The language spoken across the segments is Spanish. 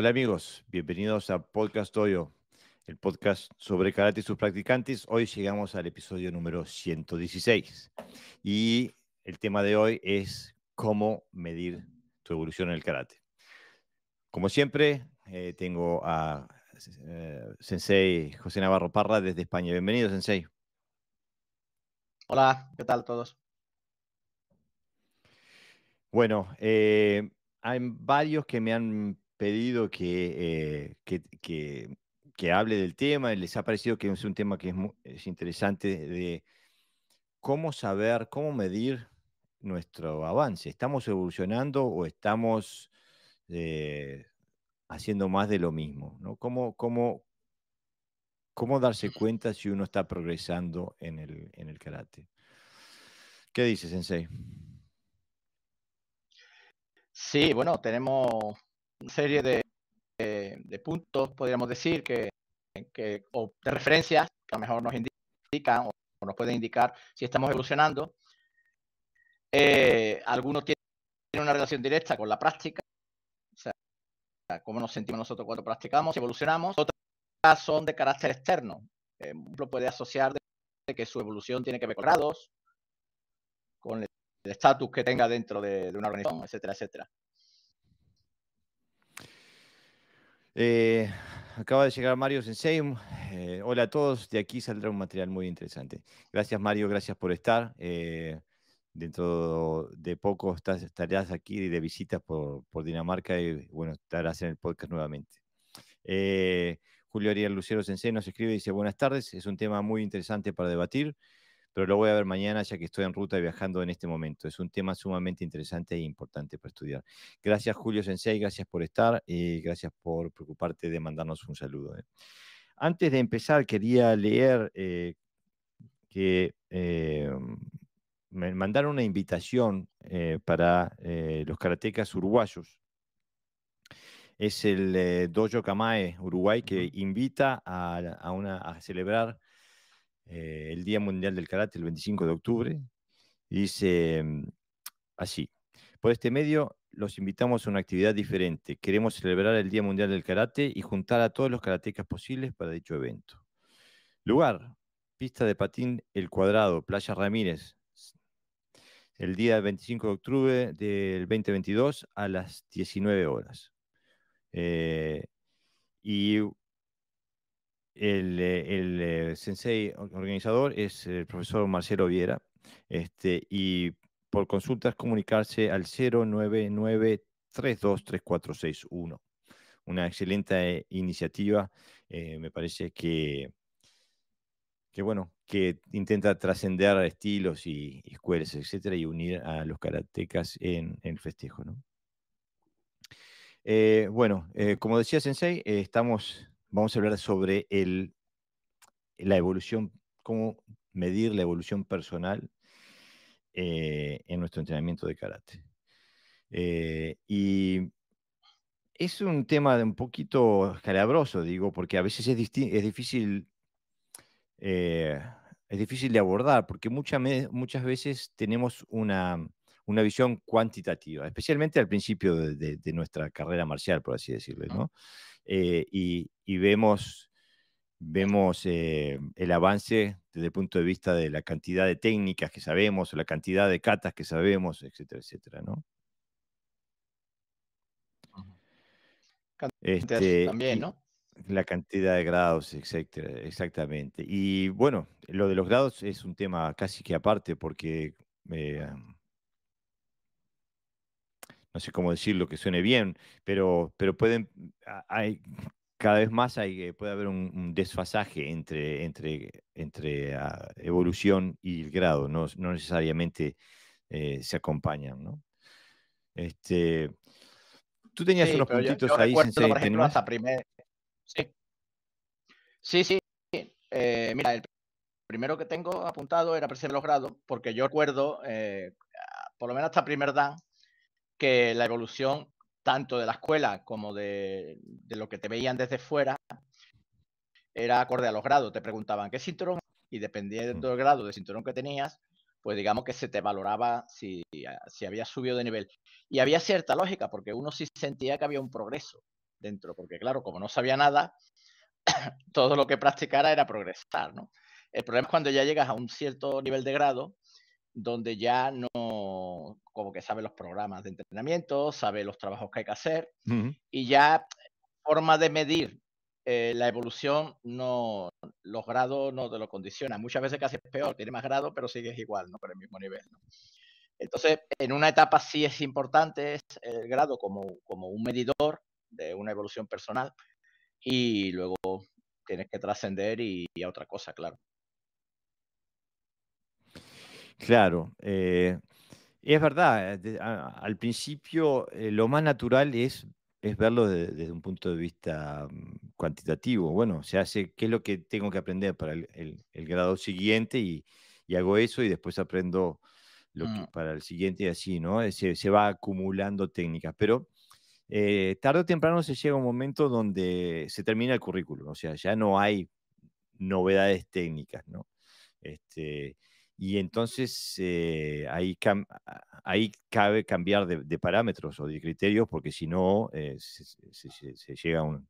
Hola amigos, bienvenidos a Podcast Toyo, el podcast sobre karate y sus practicantes. Hoy llegamos al episodio número 116 y el tema de hoy es cómo medir tu evolución en el karate. Como siempre, eh, tengo a eh, Sensei José Navarro Parra desde España. Bienvenido, Sensei. Hola, ¿qué tal todos? Bueno, eh, hay varios que me han pedido eh, que, hable del tema, y les ha parecido que es un tema que es, interesante de cómo saber, cómo medir nuestro avance. ¿Estamos evolucionando o estamos eh, haciendo más de lo mismo? ¿no? ¿Cómo, cómo, cómo darse cuenta si uno está progresando en el, en el karate? ¿Qué dices, Sensei? Sí, bueno, tenemos una serie de, eh, de, puntos, podríamos decir, que, que, o de referencias que a lo mejor nos indican o, nos pueden indicar si estamos evolucionando. Eh, algunos tienen una relación directa con la práctica, o sea, cómo nos sentimos nosotros cuando practicamos, si evolucionamos. Otras son de carácter externo. Eh, uno puede asociar de que su evolución tiene que ver con grados, con el estatus que tenga dentro de, de, una organización, etcétera, etcétera. Eh, acaba de llegar Mario Sensei. Mm, eh, hola a todos, de aquí saldrá un material muy interesante. Gracias Mario, gracias por estar. Eh, dentro de poco estarás aquí de visitas por, Dinamarca y bueno, estarás en el podcast nuevamente. Julio Ariel Lucero Sensei nos escribe y dice, buenas tardes, es un tema muy interesante para debatir pero lo voy a ver mañana ya que estoy en ruta y viajando en este momento. Es un tema sumamente interesante e importante para estudiar. Gracias Julio Sensei, gracias por estar y gracias por preocuparte de mandarnos un saludo. Eh. Antes de empezar, quería leer eh, que eh, me mandaron una invitación para los karatecas uruguayos es el Dojo Kamae Uruguay que invita a celebrar eh, el Día Mundial del Karate el 25 de octubre. Dice mm, así, por este medio los invitamos a una actividad diferente. Queremos celebrar el Día Mundial del Karate y juntar a todos los karatecas posibles para dicho evento. Lugar, pista de patín El Cuadrado, Playa Ramírez. El día 25 de octubre del 2022 a las 19 horas. Eh, y el, eh, eh, sensei organizador es el profesor Marcelo Viera. Este, y por consultas comunicarse al 099-323461. Una excelente iniciativa. Eh, me parece que, que, bueno, que intenta trascender estilos y, escuelas, etcétera, y unir a los karatecas en, el festejo. bueno, como decía Sensei, estamos vamos a hablar sobre la evolución, cómo medir la evolución personal eh, en nuestro entrenamiento de karate. Eh, y es un tema de un poquito calabroso, digo, porque a veces es, difícil eh, es difícil de abordar, porque muchas, muchas veces tenemos una, visión cuantitativa, especialmente al principio de, nuestra carrera marcial, por así decirlo, y, y vemos, vemos eh, el avance desde el punto de vista de la cantidad de técnicas que sabemos, la cantidad de catas que sabemos, etcétera, etcétera, ¿no? Este, también, ¿no? La cantidad de grados, etcétera, exactamente. Y bueno, lo de los grados es un tema casi que aparte porque eh, no sé cómo decirlo que suene bien, pero, pero pueden, hay, cada vez más hay, puede haber un, desfasaje entre, entre, ah, evolución y el grado, no, necesariamente eh, se acompañan, ¿no? Este, tú tenías unos puntitos ahí, por ejemplo, Sí, sí, eh, mira, el primero que tengo apuntado era precisamente los grados, porque yo recuerdo, eh, por lo menos hasta primer dan, que la evolución tanto de la escuela como de, lo que te veían desde fuera, era acorde a los grados. Te preguntaban qué cinturón y dependiendo del grado de cinturón que tenías, pues digamos que se te valoraba si, si habías subido de nivel. Y había cierta lógica, porque uno sí sentía que había un progreso dentro, porque claro, como no sabía nada, todo lo que practicara era progresar, ¿no? El problema es cuando ya llegas a un cierto nivel de grado, donde ya no, como que sabe los programas de entrenamiento, sabe los trabajos que hay que hacer y ya forma de medir eh, la evolución no, los grados no te lo condiciona Muchas veces casi es peor, tiene más grado pero sigues igual, ¿no? Pero el mismo nivel, Entonces, en una etapa sí es importante el grado como, como un medidor de una evolución personal y luego tienes que trascender y a otra cosa, claro. Claro, eh, es verdad, eh, al principio eh, lo más natural es, es verlo desde un punto de vista mm, cuantitativo. Bueno, se hace qué es lo que tengo que aprender para el, grado siguiente y, hago eso y después aprendo lo mm. para el siguiente y así, ¿no? Se, va acumulando técnicas, pero tarde o temprano se llega a un momento donde se termina el currículum, o sea, ya no hay novedades técnicas, ¿no? Este, y entonces eh, ahí, cabe cambiar de, parámetros o de criterios, porque si no, se, llega a un,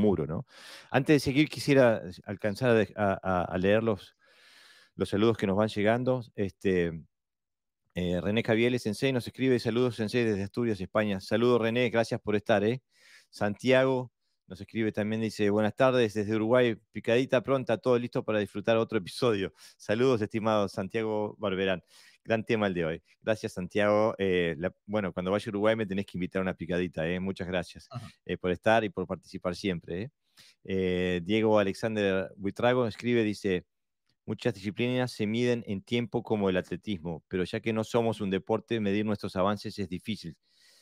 muro. ¿no? Antes de seguir, quisiera alcanzar a, leer los, saludos que nos van llegando. Este, eh, René Javieles Sensei nos escribe: Saludos, Sensei, desde Asturias, España. Saludos, René, gracias por estar. ¿eh? Santiago nos escribe también, dice, buenas tardes desde Uruguay, picadita pronta, todo listo para disfrutar otro episodio. Saludos, estimado Santiago Barberán. Gran tema el de hoy. Gracias, Santiago. Eh, bueno, cuando vaya a Uruguay me tenés que invitar a una picadita. Eh. Muchas gracias eh, por estar y por participar siempre. Eh. Diego Alexander Buitrago escribe, dice, muchas disciplinas se miden en tiempo como el atletismo, pero ya que no somos un deporte, medir nuestros avances es difícil.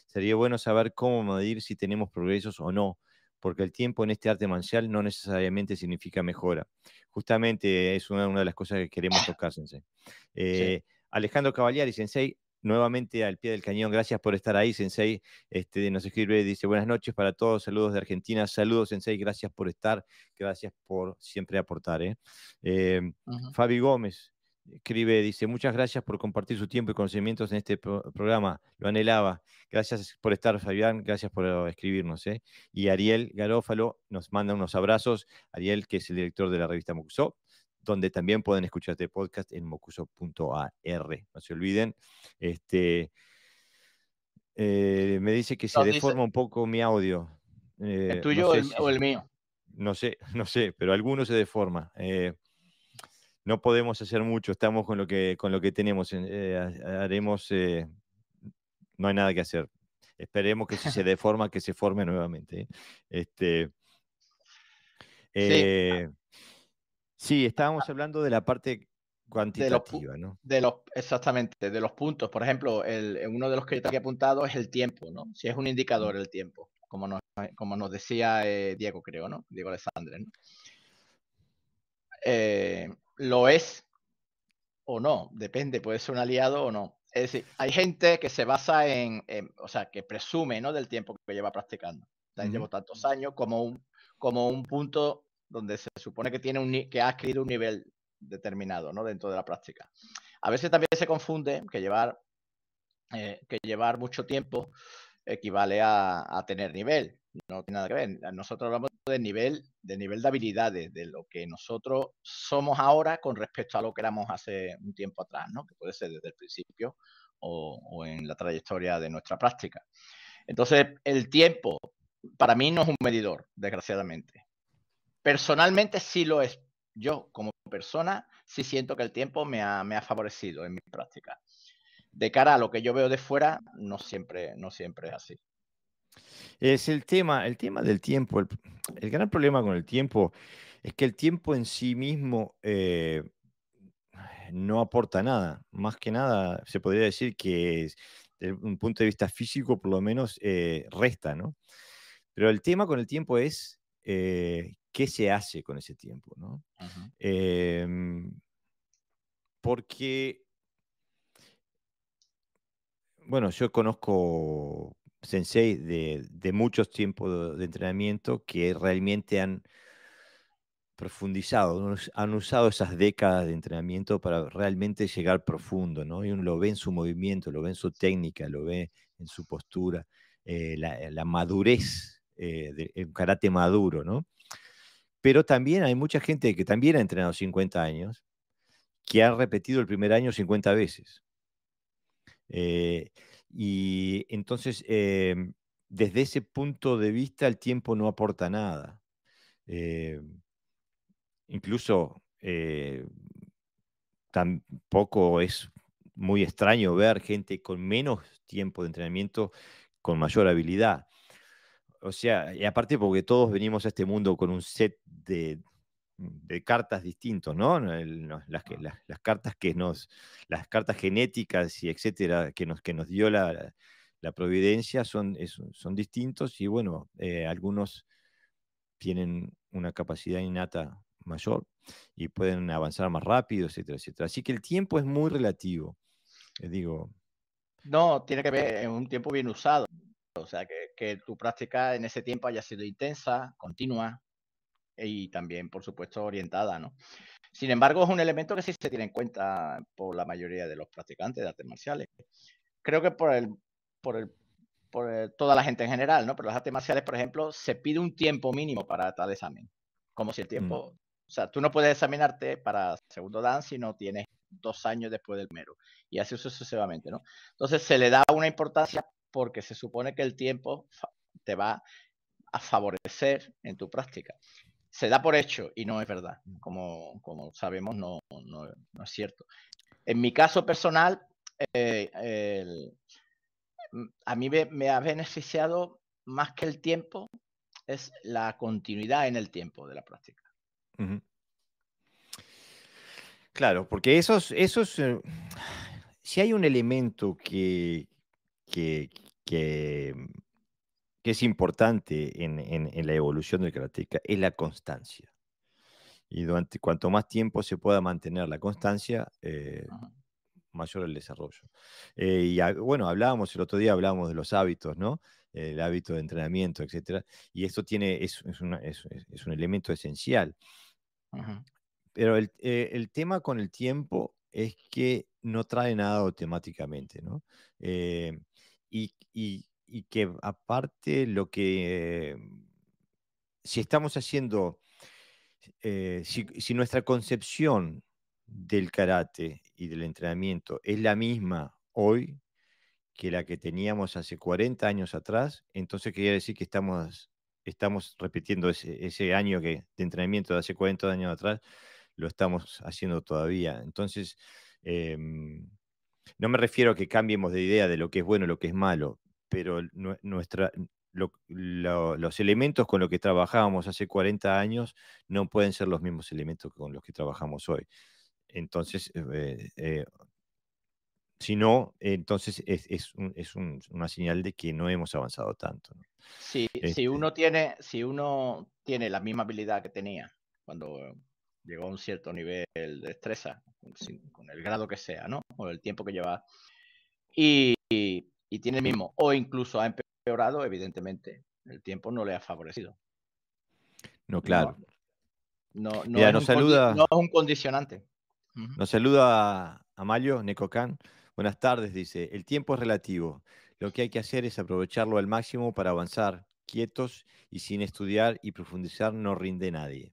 Sería bueno saber cómo medir si tenemos progresos o no porque el tiempo en este arte mancial no necesariamente significa mejora. Justamente es una, de las cosas que queremos ah. tocar, Sensei. Eh, Alejandro Cavaliari, Sensei, nuevamente al pie del cañón, gracias por estar ahí, Sensei. Este, nos escribe, dice, buenas noches para todos, saludos de Argentina, saludos, Sensei, gracias por estar, gracias por siempre aportar. ¿eh? Eh, Fabi Gómez, Escribe, dice, muchas gracias por compartir su tiempo y conocimientos en este programa. Lo anhelaba. Gracias por estar, Fabián. Gracias por uh, escribirnos. ¿eh? Y Ariel Garófalo nos manda unos abrazos. Ariel, que es el director de la revista Mocuso, donde también pueden escuchar este podcast en mocuso.ar. No se olviden. Este, eh, me dice que se deforma un poco mi audio. ¿El eh, tuyo o, el, mío? No sé, no sé, pero alguno se deforma no podemos hacer mucho, estamos con lo que, con lo que tenemos, eh, haremos, eh, no hay nada que hacer. Esperemos que si se deforma, que se forme nuevamente. ¿eh? Este, sí. Ah. estábamos ah. hablando de la parte cuantitativa, ¿no? De los, exactamente, de los puntos. Por ejemplo, uno de los que te he apuntado es el tiempo, ¿no? Si es un indicador mm. el tiempo, como nos, como nos decía Diego, creo, ¿no? Diego Alessandre, lo es o no, depende, puede ser un aliado o no. Es decir, hay gente que se basa en, o sea, que presume ¿no? del tiempo que lleva practicando. Llevo tantos años como un, como un punto donde se supone que, tiene un, que ha adquirido un nivel determinado ¿no? dentro de la práctica. A veces también se confunde que llevar, eh, que llevar mucho tiempo equivale a, a, tener nivel. No tiene nada que ver. Nosotros hablamos de nivel, de nivel de habilidades, de lo que nosotros somos ahora con respecto a lo que éramos hace un tiempo atrás, ¿no? que puede ser desde el principio o, en la trayectoria de nuestra práctica. Entonces, el tiempo para mí no es un medidor, desgraciadamente. Personalmente sí lo es. Yo como persona sí siento que el tiempo me ha, me ha favorecido en mi práctica. De cara a lo que yo veo de fuera, no siempre, no siempre es así. Es el tema, el tema del tiempo. El, gran problema con el tiempo es que el tiempo en sí mismo eh, no aporta nada. Más que nada, se podría decir que desde un punto de vista físico, por lo menos, eh, resta, Pero el tema con el tiempo es eh, qué se hace con ese tiempo, ¿no? Em, porque, bueno, yo conozco sensei de, muchos tiempos de, entrenamiento que realmente han profundizado, han usado esas décadas de entrenamiento para realmente llegar profundo, ¿no? Y uno lo ve en su movimiento, lo ve en su técnica, lo ve en su postura, eh, eh, la, madurez, eh, el karate maduro, ¿no? Pero también hay mucha gente que también ha entrenado 50 años, que ha repetido el primer año 50 veces. Y entonces, eh, desde ese punto de vista, el tiempo no aporta nada. Eh, incluso eh, tampoco es muy extraño ver gente con menos tiempo de entrenamiento con mayor habilidad. O sea, y aparte porque todos venimos a este mundo con un set de, Mm, de cartas distintos, ¿no? las, que, ah. las, cartas que nos, las cartas genéticas y etcétera que nos, que nos dio la, providencia son, son distintos y bueno, eh, algunos tienen una capacidad innata mayor y pueden avanzar más rápido, etcétera, etcétera. Así que el tiempo es muy relativo, les eh, digo. No, tiene que ver en un tiempo bien usado. O sea, que, que tu práctica en ese tiempo haya sido intensa, continua, y también, por supuesto, orientada, ¿no? Sin embargo, es un elemento que sí se tiene en cuenta por la mayoría de los practicantes de artes marciales. Creo que por el, por el, por toda la gente en general, ¿no? Pero las artes marciales, por ejemplo, se pide un tiempo mínimo para tal examen. Como si el mm. tiempo. O sea, tú no puedes examinarte para segundo dan si no tienes dos años después del mero Y así sucesivamente, ¿no? Entonces se le da una importancia porque se supone que el tiempo te va a favorecer en tu práctica se da por hecho y no es verdad. Mm. Como, como sabemos, no, es cierto. En mi caso personal, eh, mm, a mí me, ha beneficiado más que el tiempo, es la continuidad en el tiempo de la práctica. Claro, porque esos, esos, eh, si hay un elemento que que es importante en, en, la evolución del karateka es la constancia. Y durante, cuanto más tiempo se pueda mantener la constancia, eh, mayor el desarrollo. Eh, y bueno, hablábamos el otro día, hablábamos de los hábitos, ¿no? El hábito de entrenamiento, etcétera. Y esto tiene, es, es, es, un elemento esencial. Pero el, eh, el, tema con el tiempo es que no trae nada automáticamente, ¿no? y, y que aparte lo que, mm, si estamos haciendo, eh, si, nuestra concepción del karate y del entrenamiento es la misma hoy que la que teníamos hace 40 años atrás, entonces quería decir que estamos, estamos repitiendo ese, año que, de entrenamiento de hace 40 años atrás, lo estamos haciendo todavía. Entonces, em, no me refiero a que cambiemos de idea de lo que es bueno y lo que es malo, pero nuestra, los elementos con los que trabajábamos hace 40 años no pueden ser los mismos elementos con los que trabajamos hoy. Entonces, eh, eh, si no, entonces es, es, es una señal de que no hemos avanzado tanto. ¿no? Sí, si, este uno tiene, si uno tiene la misma habilidad que tenía cuando llegó a un cierto nivel de destreza, con, el grado que sea, ¿no? O el tiempo que lleva, y y tiene el mismo, o incluso ha empeorado, evidentemente, el tiempo no le ha favorecido. No, claro. No, no, es, nos un saluda, es, un condicionante. Nos saluda Amalio Necocan. Buenas tardes, dice. El tiempo es relativo. Lo que hay que hacer es aprovecharlo al máximo para avanzar quietos y sin estudiar y profundizar no rinde nadie.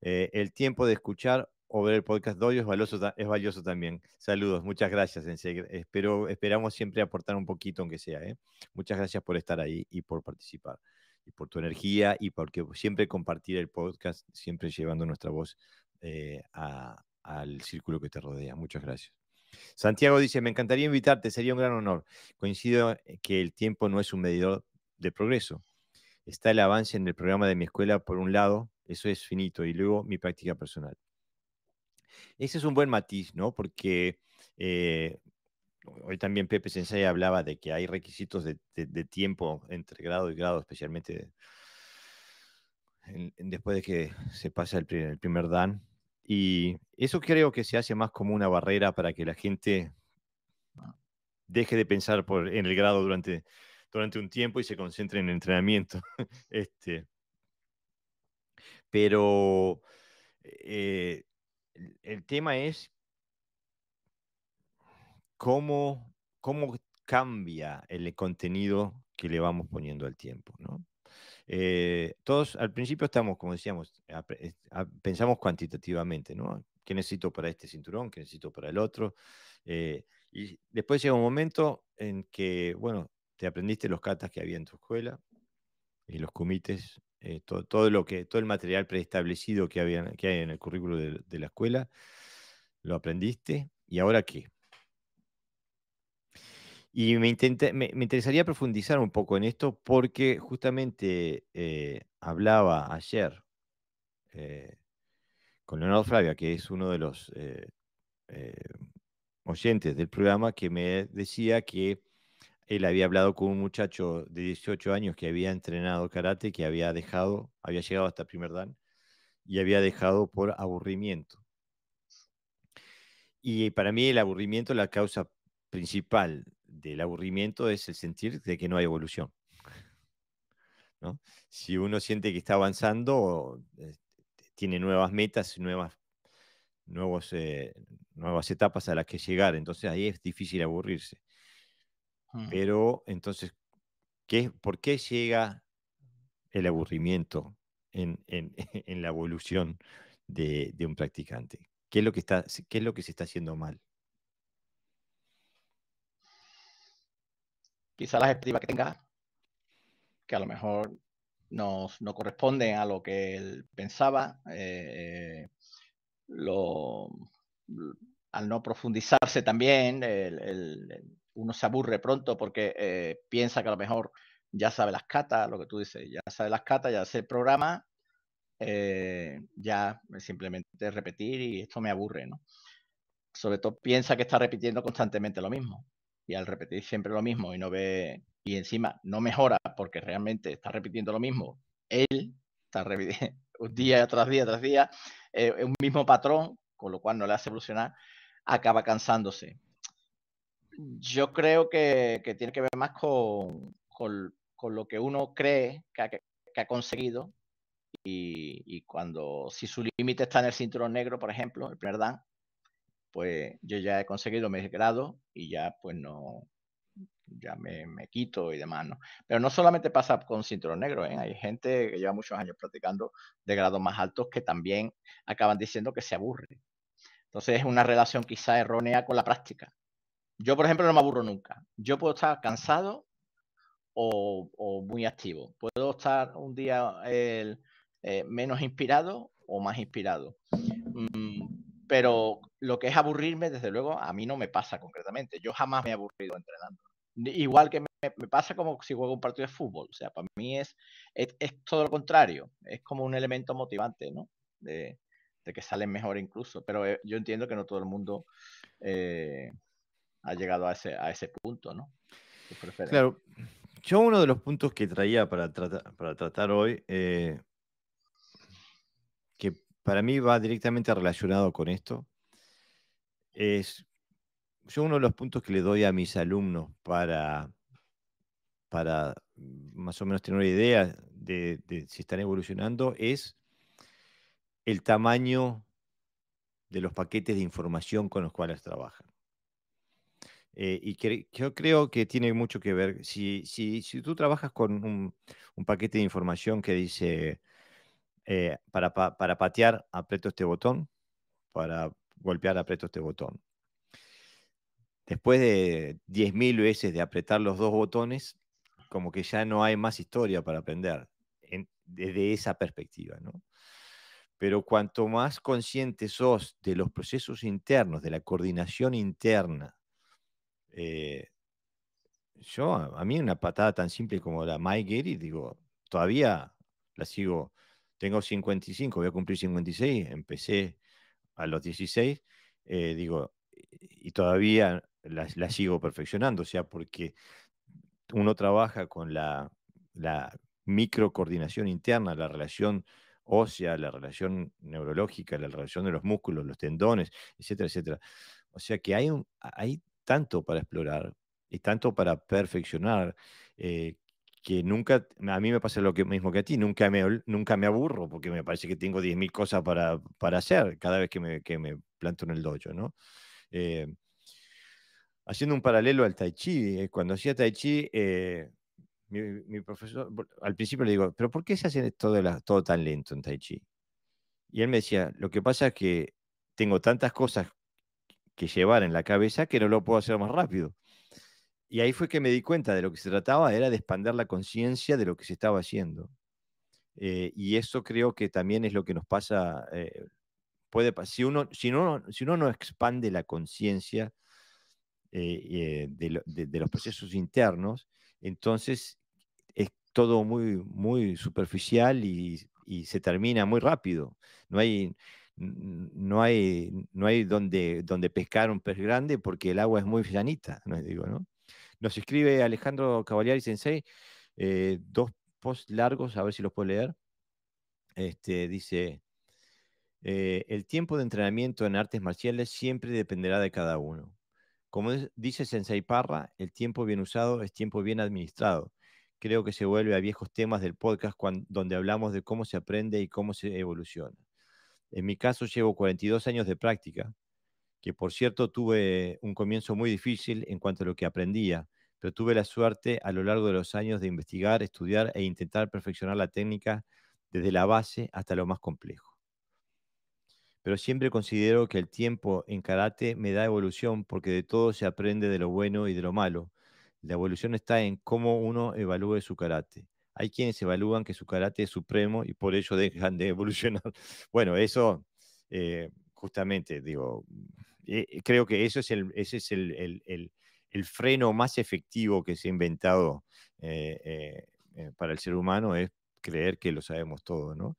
Eh, el tiempo de escuchar o ver el podcast doyos, es valioso, es valioso también. Saludos, muchas gracias. Espero, esperamos siempre aportar un poquito, aunque sea. ¿eh? Muchas gracias por estar ahí y por participar, y por tu energía y por siempre compartir el podcast, siempre llevando nuestra voz eh, al círculo que te rodea. Muchas gracias. Santiago dice, me encantaría invitarte, sería un gran honor. Coincido eh, que el tiempo no es un medidor de progreso. Está el avance en el programa de mi escuela, por un lado, eso es finito, y luego mi práctica personal. Ese es un buen matiz, ¿no? Porque eh, hoy también Pepe Sensei hablaba de que hay requisitos de, tiempo entre grado y grado, especialmente después de que se pasa el, el primer dan. Y eso creo que se hace más como una barrera para que la gente deje de pensar por, en el grado durante, durante un tiempo y se concentre en el entrenamiento. este, pero eh, el, tema es cómo, cómo cambia el contenido que le vamos poniendo al tiempo, ¿no? Eh, todos al principio estamos, como decíamos, pensamos cuantitativamente, ¿no? ¿Qué necesito para este cinturón? ¿Qué necesito para el otro? Eh, y después llega un momento en que, bueno, te aprendiste los catas que había en tu escuela y los comités eh, todo, lo que, todo el material preestablecido que, que hay en el currículo de, la escuela, lo aprendiste, ¿y ahora qué? Y me, me, interesaría profundizar un poco en esto porque justamente eh, hablaba ayer eh, con Leonardo Flavia, que es uno de los oyentes del programa, que me decía que él había hablado con un muchacho de 18 años que había entrenado karate, que había dejado, había llegado hasta primer dan y había dejado por aburrimiento. Y para mí el aburrimiento, la causa principal del aburrimiento es el sentir de que no hay evolución. Si uno siente que está avanzando, eh, tiene nuevas metas, nuevas, eh, nuevas etapas a las que llegar, entonces ahí es difícil aburrirse. Mm. Pero entonces, ¿qué, ¿por qué llega el aburrimiento en, la evolución de, un practicante? ¿Qué es, lo que está, ¿Qué es lo que se está haciendo mal? Quizá las expectativas que tenga, que a lo mejor nos, no corresponden a lo que él pensaba, eh, al no profundizarse también el, uno se aburre pronto porque eh, piensa que a lo mejor ya sabe las catas, lo que tú dices, ya sabe las catas, ya sé el programa, eh, ya simplemente repetir y esto me aburre, ¿no? Sobre todo piensa que está repitiendo constantemente lo mismo y al repetir siempre lo mismo y no ve y encima no mejora porque realmente está repitiendo lo mismo, él está repitiendo día tras día tras día eh, un mismo patrón, con lo cual no le hace evolucionar, acaba cansándose yo creo que, tiene que ver más con, lo que uno cree que ha, conseguido y, cuando, si su límite está en el cinturón negro, por ejemplo, el primer pues yo ya he conseguido mi grado y ya pues no, ya me, me, quito y demás, ¿no? Pero no solamente pasa con cinturón negro, ¿eh? hay gente que lleva muchos años practicando de grados más altos que también acaban diciendo que se aburre. Entonces es una relación quizá errónea con la práctica. Yo, por ejemplo, no me aburro nunca. Yo puedo estar cansado o, muy activo. Puedo estar un día eh, menos inspirado o más inspirado. Mm, pero lo que es aburrirme, desde luego, a mí no me pasa concretamente. Yo jamás me he aburrido entrenando. Igual que me, pasa como si juego un partido de fútbol. O sea, para mí es, es, todo lo contrario. Es como un elemento motivante, ¿no? De, que salen mejor incluso. Pero eh, yo entiendo que no todo el mundo... Eh, ha llegado a ese, punto, ¿no? Claro, yo uno de los puntos que traía para, tratar, para tratar hoy, eh, que para mí va directamente relacionado con esto, es, yo uno de los puntos que le doy a mis alumnos para, para más o menos tener una idea de si están evolucionando es el tamaño de los paquetes de información con los cuales trabajan. Eh, y yo creo que tiene mucho que ver, si, si, si tú trabajas con un, un, paquete de información que dice, eh, para, para patear, aprieto este botón, para golpear, aprieto este botón. Después de 10.000 veces de apretar los dos botones, como que ya no hay más historia para aprender desde esa perspectiva, ¿no? Pero cuanto más consciente sos de los procesos internos, de la coordinación interna, eh, yo, a, mí una patada tan simple como la Mike Gary, digo, todavía la sigo, tengo 55, voy a cumplir 56, empecé a los 16, eh, digo, y todavía la, sigo perfeccionando, o sea, porque uno trabaja con la, micro coordinación interna, la relación ósea, la relación neurológica, la relación de los músculos, los tendones, etcétera, etcétera. O sea que hay, un, hay tanto para explorar y tanto para perfeccionar eh, que nunca, a mí me pasa lo mismo que a ti, nunca me, nunca me aburro porque me parece que tengo 10.000 cosas para, para, hacer cada vez que me, que planto en el dojo, ¿no? Eh, haciendo un paralelo al tai chi, eh, cuando hacía tai chi, mi, profesor, al principio le digo, pero ¿por qué se hace todo, todo tan lento en tai chi? Y él me decía, lo que pasa es que tengo tantas cosas que llevar en la cabeza que no lo puedo hacer más rápido. Y ahí fue que me di cuenta de lo que se trataba, era de expandir la conciencia de lo que se estaba haciendo. Eh, y eso creo que también es lo que nos pasa. Eh, puede, si, uno, si, no si uno no expande la conciencia eh, de, los procesos internos, entonces es todo muy, muy superficial y, y se termina muy rápido. No hay, no hay, no hay donde, pescar un pez grande porque el agua es muy llanita, no digo, ¿no? Nos escribe Alejandro Cavaliari Sensei, eh, dos posts largos, a ver si los puedo leer. Este, dice, eh, el tiempo de entrenamiento en artes marciales siempre dependerá de cada uno. Como dice Sensei Parra, el tiempo bien usado es tiempo bien administrado. Creo que se vuelve a viejos temas del podcast donde hablamos de cómo se aprende y cómo se evoluciona. En mi caso llevo 42 años de práctica, que por cierto tuve un comienzo muy difícil en cuanto a lo que aprendía, pero tuve la suerte a lo largo de los años de investigar, estudiar e intentar perfeccionar la técnica desde la base hasta lo más complejo. Pero siempre considero que el tiempo en karate me da evolución porque de todo se aprende de lo bueno y de lo malo. La evolución está en cómo uno evalúe su karate hay quienes evalúan que su karate es supremo y por ello dejan de evolucionar. Bueno, eso, eh, justamente, digo, eh, eh, creo que eso es ese es el, freno más efectivo que se ha inventado para el ser humano, es creer que lo sabemos todo, ¿no?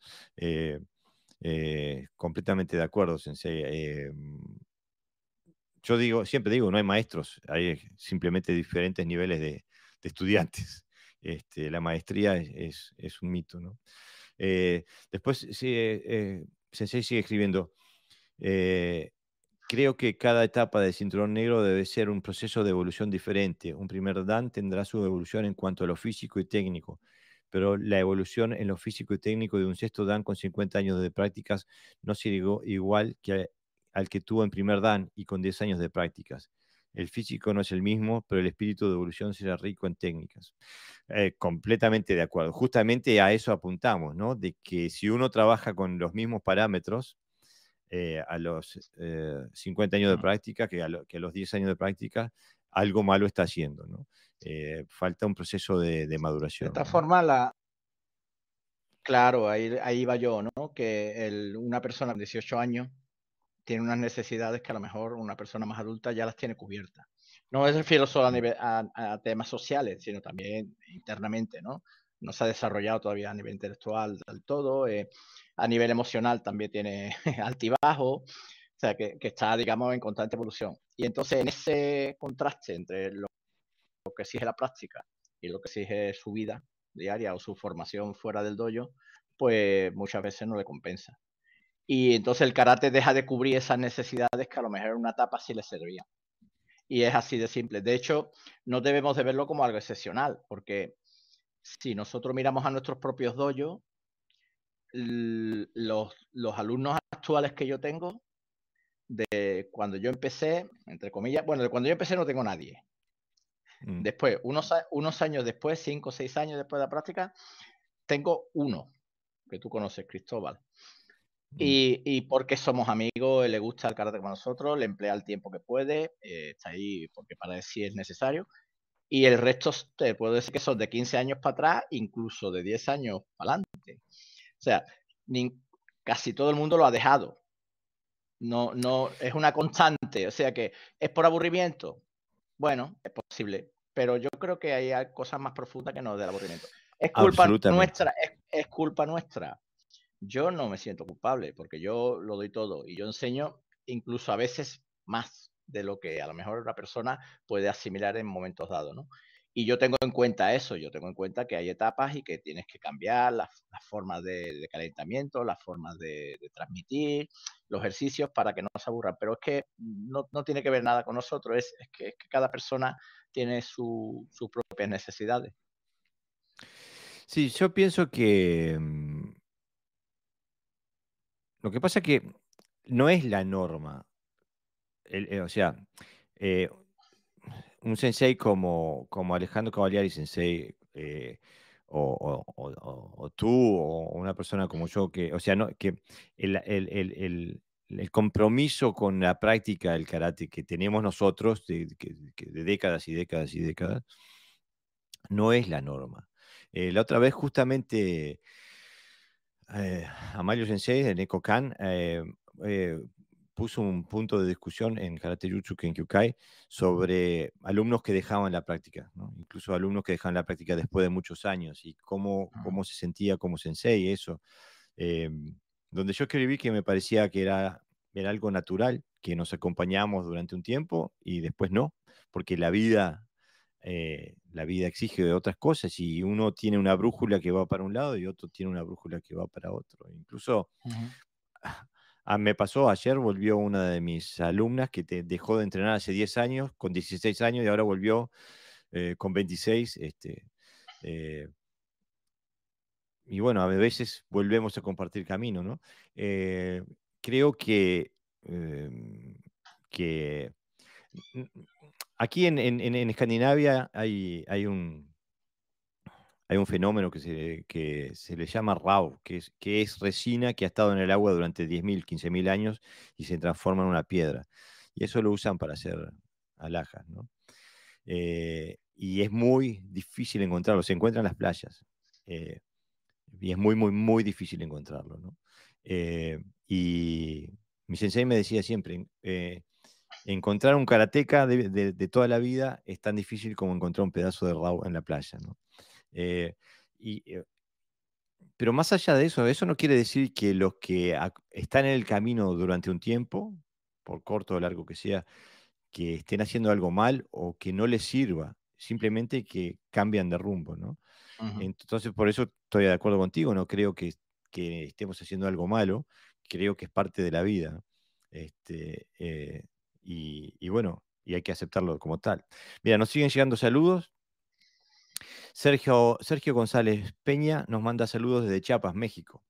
completamente de acuerdo, Sensei yo digo, siempre digo, no hay maestros, hay simplemente diferentes niveles de estudiantes. Este, la maestría es, un mito. ¿no? Eh, después sigue, eh, Sensei sigue escribiendo, eh, creo que cada etapa del cinturón negro debe ser un proceso de evolución diferente. Un primer Dan tendrá su evolución en cuanto a lo físico y técnico pero la evolución en lo físico y técnico de un sexto dan con 50 años de prácticas no sería igual que al que tuvo en primer dan y con 10 años de prácticas. El físico no es el mismo, pero el espíritu de evolución será rico en técnicas. Eh, completamente de acuerdo. Justamente a eso apuntamos, ¿no? De que si uno trabaja con los mismos parámetros eh, a los 50 eh, años de práctica que a, los 10 años de práctica, algo malo está haciendo, ¿no? falta un proceso de, maduración. De esta forma, Claro, ahí, ahí va yo, ¿no? Que una persona de 18 años tiene unas necesidades que a lo mejor una persona más adulta ya las tiene cubiertas. No me refiero solo a, nivel, a, temas sociales, sino también internamente, ¿no? No se ha desarrollado todavía a nivel intelectual del todo, eh, a nivel emocional también tiene altibajo, o sea, que, está, digamos, en constante evolución. Y entonces, en ese contraste entre lo, lo que exige la práctica y lo que exige su vida diaria o su formación fuera del dojo, pues muchas veces no le compensa. Y entonces el karate deja de cubrir esas necesidades que a lo mejor en una etapa sí le servía Y es así de simple. De hecho, no debemos de verlo como algo excepcional, porque si nosotros miramos a nuestros propios doyos, los, alumnos actuales que yo tengo, de cuando yo empecé, entre comillas, bueno, de cuando yo empecé no tengo nadie. Mm. Después, unos, unos años después, cinco o seis años después de la práctica, tengo uno que tú conoces, Cristóbal. Mm. Y, porque somos amigos, le gusta el carácter con nosotros, le emplea el tiempo que puede, eh, está ahí porque para decir es necesario. Y el resto, te puedo decir que son de 15 años para atrás, incluso de 10 años para adelante. O sea, casi todo el mundo lo ha dejado. No, no, es una constante. O sea que es por aburrimiento. Bueno, es posible. Pero yo creo que hay cosas más profundas que no del aburrimiento. Es culpa nuestra, es culpa nuestra yo no me siento culpable porque yo lo doy todo y yo enseño incluso a veces más de lo que a lo mejor una persona puede asimilar en momentos dados, ¿no? Y yo tengo en cuenta eso, yo tengo en cuenta que hay etapas y que tienes que cambiar las, formas de, calentamiento, las formas de, transmitir, los ejercicios para que no se aburran. Pero es que no, tiene que ver nada con nosotros, es, que, cada persona tiene sus propias necesidades. Sí, yo pienso que mm, lo que pasa es que no es la norma. Eh, o sea, eh, un sensei como, como Alejandro Cavaliari Sensei eh, o, tú o una persona como yo, que, o sea, que el, compromiso con la práctica del karate que tenemos nosotros de, décadas y décadas y décadas no es la norma. la otra vez justamente eh, Amalio Sensei, de Neko Kan, eh, eh, puso un punto de discusión en Karate Jutsu Kenkyukai sobre alumnos que dejaban la práctica, incluso alumnos que dejaban la práctica después de muchos años y cómo, ah. cómo se sentía como sensei, eso. Eh, donde yo escribí que me parecía que era, era algo natural, que nos acompañamos durante un tiempo y después no, porque la vida eh, la vida exige de otras cosas y uno tiene una brújula que va para un lado y otro tiene una brújula que va para otro. Incluso ah, ah, me pasó ayer, volvió una de mis alumnas que te dejó de entrenar hace 10 años, con 16 años y ahora volvió eh, con 26. Este, eh, y bueno, a veces volvemos a compartir camino, ¿no? creo que, em, que Aquí en, en, Escandinavia hay, hay, un, hay un fenómeno que se, le llama RAW, que es, que es resina que ha estado en el agua durante 10.000, 15.000 años y se transforma en una piedra. Y eso lo usan para hacer alhajas. ¿no? Eh, y es muy difícil encontrarlo, se encuentra en las playas. Eh, y es muy, muy, muy difícil encontrarlo. Eh, y mi sensei me decía siempre, encontrar un karateca de, toda la vida es tan difícil como encontrar un pedazo de rau en la playa. Eh, eh, pero más allá de eso, eso no quiere decir que los que están en el camino durante un tiempo, por corto o largo que sea, que estén haciendo algo mal o que no les sirva, simplemente que cambian de rumbo, ¿no? Entonces, por eso estoy de acuerdo contigo, no creo que, estemos haciendo algo malo, creo que es parte de la vida. Este, eh, y, bueno, y hay que aceptarlo como tal. Mira, nos siguen llegando saludos. Sergio, Sergio González Peña nos manda saludos desde Chiapas, México.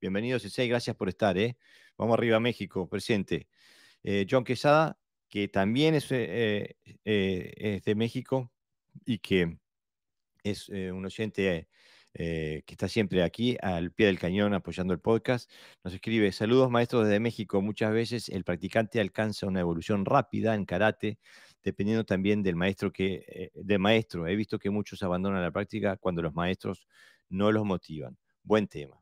Bienvenidos y gracias por estar. ¿eh? Vamos arriba, México, presente. Eh, John Quesada, que también es, eh, eh, es, de México y que es un oyente eh, que está siempre aquí al pie del cañón apoyando el podcast. Nos escribe, saludos maestros desde México, muchas veces el practicante alcanza una evolución rápida en karate, dependiendo también del maestro que, eh, maestro. He visto que muchos abandonan la práctica cuando los maestros no los motivan. Buen tema.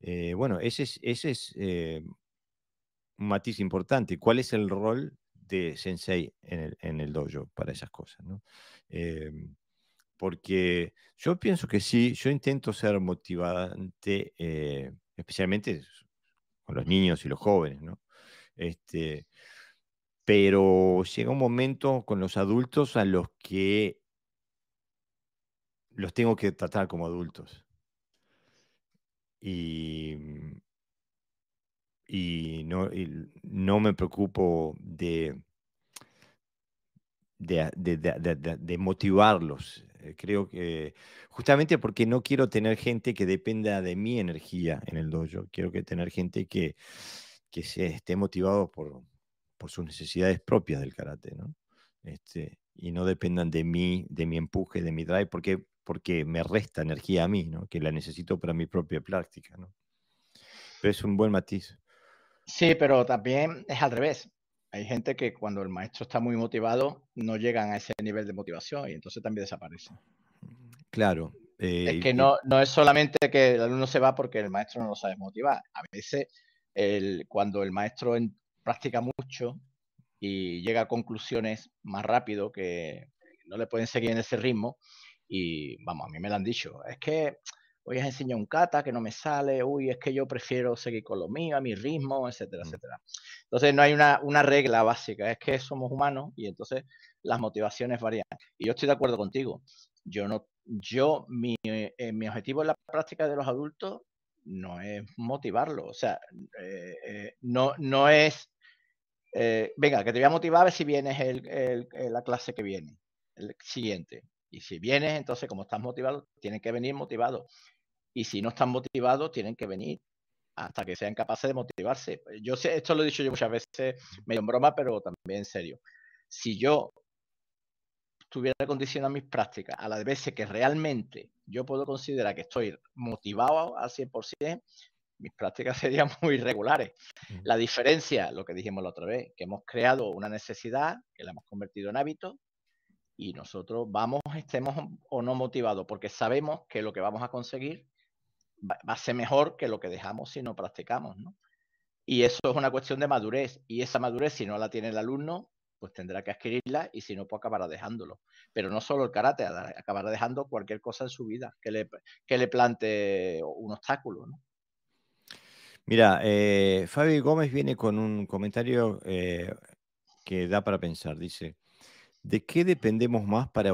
Eh, bueno, ese es, ese es un matiz importante. ¿Cuál es el rol de sensei en el, dojo para esas cosas? ¿no? porque yo pienso que sí, yo intento ser motivante, eh, especialmente con los niños y los jóvenes, ¿no? Este, pero llega un momento con los adultos a los que los tengo que tratar como adultos. Y, mm, no, me preocupo de, de, de, de motivarlos eh, creo que justamente porque no quiero tener gente que dependa de mi energía en el dojo, quiero que tener gente que, esté motivado por, sus necesidades propias del karate, ¿no? Este, y no dependan de mí, de mi empuje, de mi drive, porque, porque me resta energía a mí, Que la necesito para mi propia práctica, Pero es un buen matiz. Sí, pero también es al revés. Hay gente que cuando el maestro está muy motivado no llegan a ese nivel de motivación y entonces también desaparecen. Claro. Eh, es que no, no es solamente que el alumno se va porque el maestro no lo sabe motivar. A veces el, cuando el maestro practica mucho y llega a conclusiones más rápido que no le pueden seguir en ese ritmo y vamos, a mí me lo han dicho. Es que hoy has enseñado un kata que no me sale, uy, es que yo prefiero seguir con lo mío, a mi ritmo, etcétera, mm. etcétera. Entonces no hay una, regla básica, es que somos humanos y entonces las motivaciones varían. Y yo estoy de acuerdo contigo. Yo no, yo, mi, eh, objetivo en la práctica de los adultos no es motivarlo, o sea, eh, eh, no, no es, venga, que te voy a motivar a si vienes el, la clase que viene, el siguiente. Y si vienes, entonces como estás motivado, tienes que venir motivado y si no están motivados tienen que venir hasta que sean capaces de motivarse. Yo sé, esto lo he dicho yo muchas veces, medio en broma, pero también en serio. Si yo tuviera condición mis prácticas a las veces que realmente yo puedo considerar que estoy motivado al 100%, mis prácticas serían muy irregulares. Mm. La diferencia, lo que dijimos la otra vez, que hemos creado una necesidad, que la hemos convertido en hábito, y nosotros vamos, estemos o no motivados, porque sabemos que lo que vamos a conseguir va, a ser mejor que lo que dejamos si no practicamos, ¿no? Y eso es una cuestión de madurez. Y esa madurez, si no la tiene el alumno, pues tendrá que adquirirla y si no, pues acabará dejándolo. Pero no solo el karate, acabará dejando cualquier cosa en su vida que le, que le plante un obstáculo. Mira, eh, Fabi Gómez viene con un comentario eh, que da para pensar. Dice, ¿de qué dependemos más para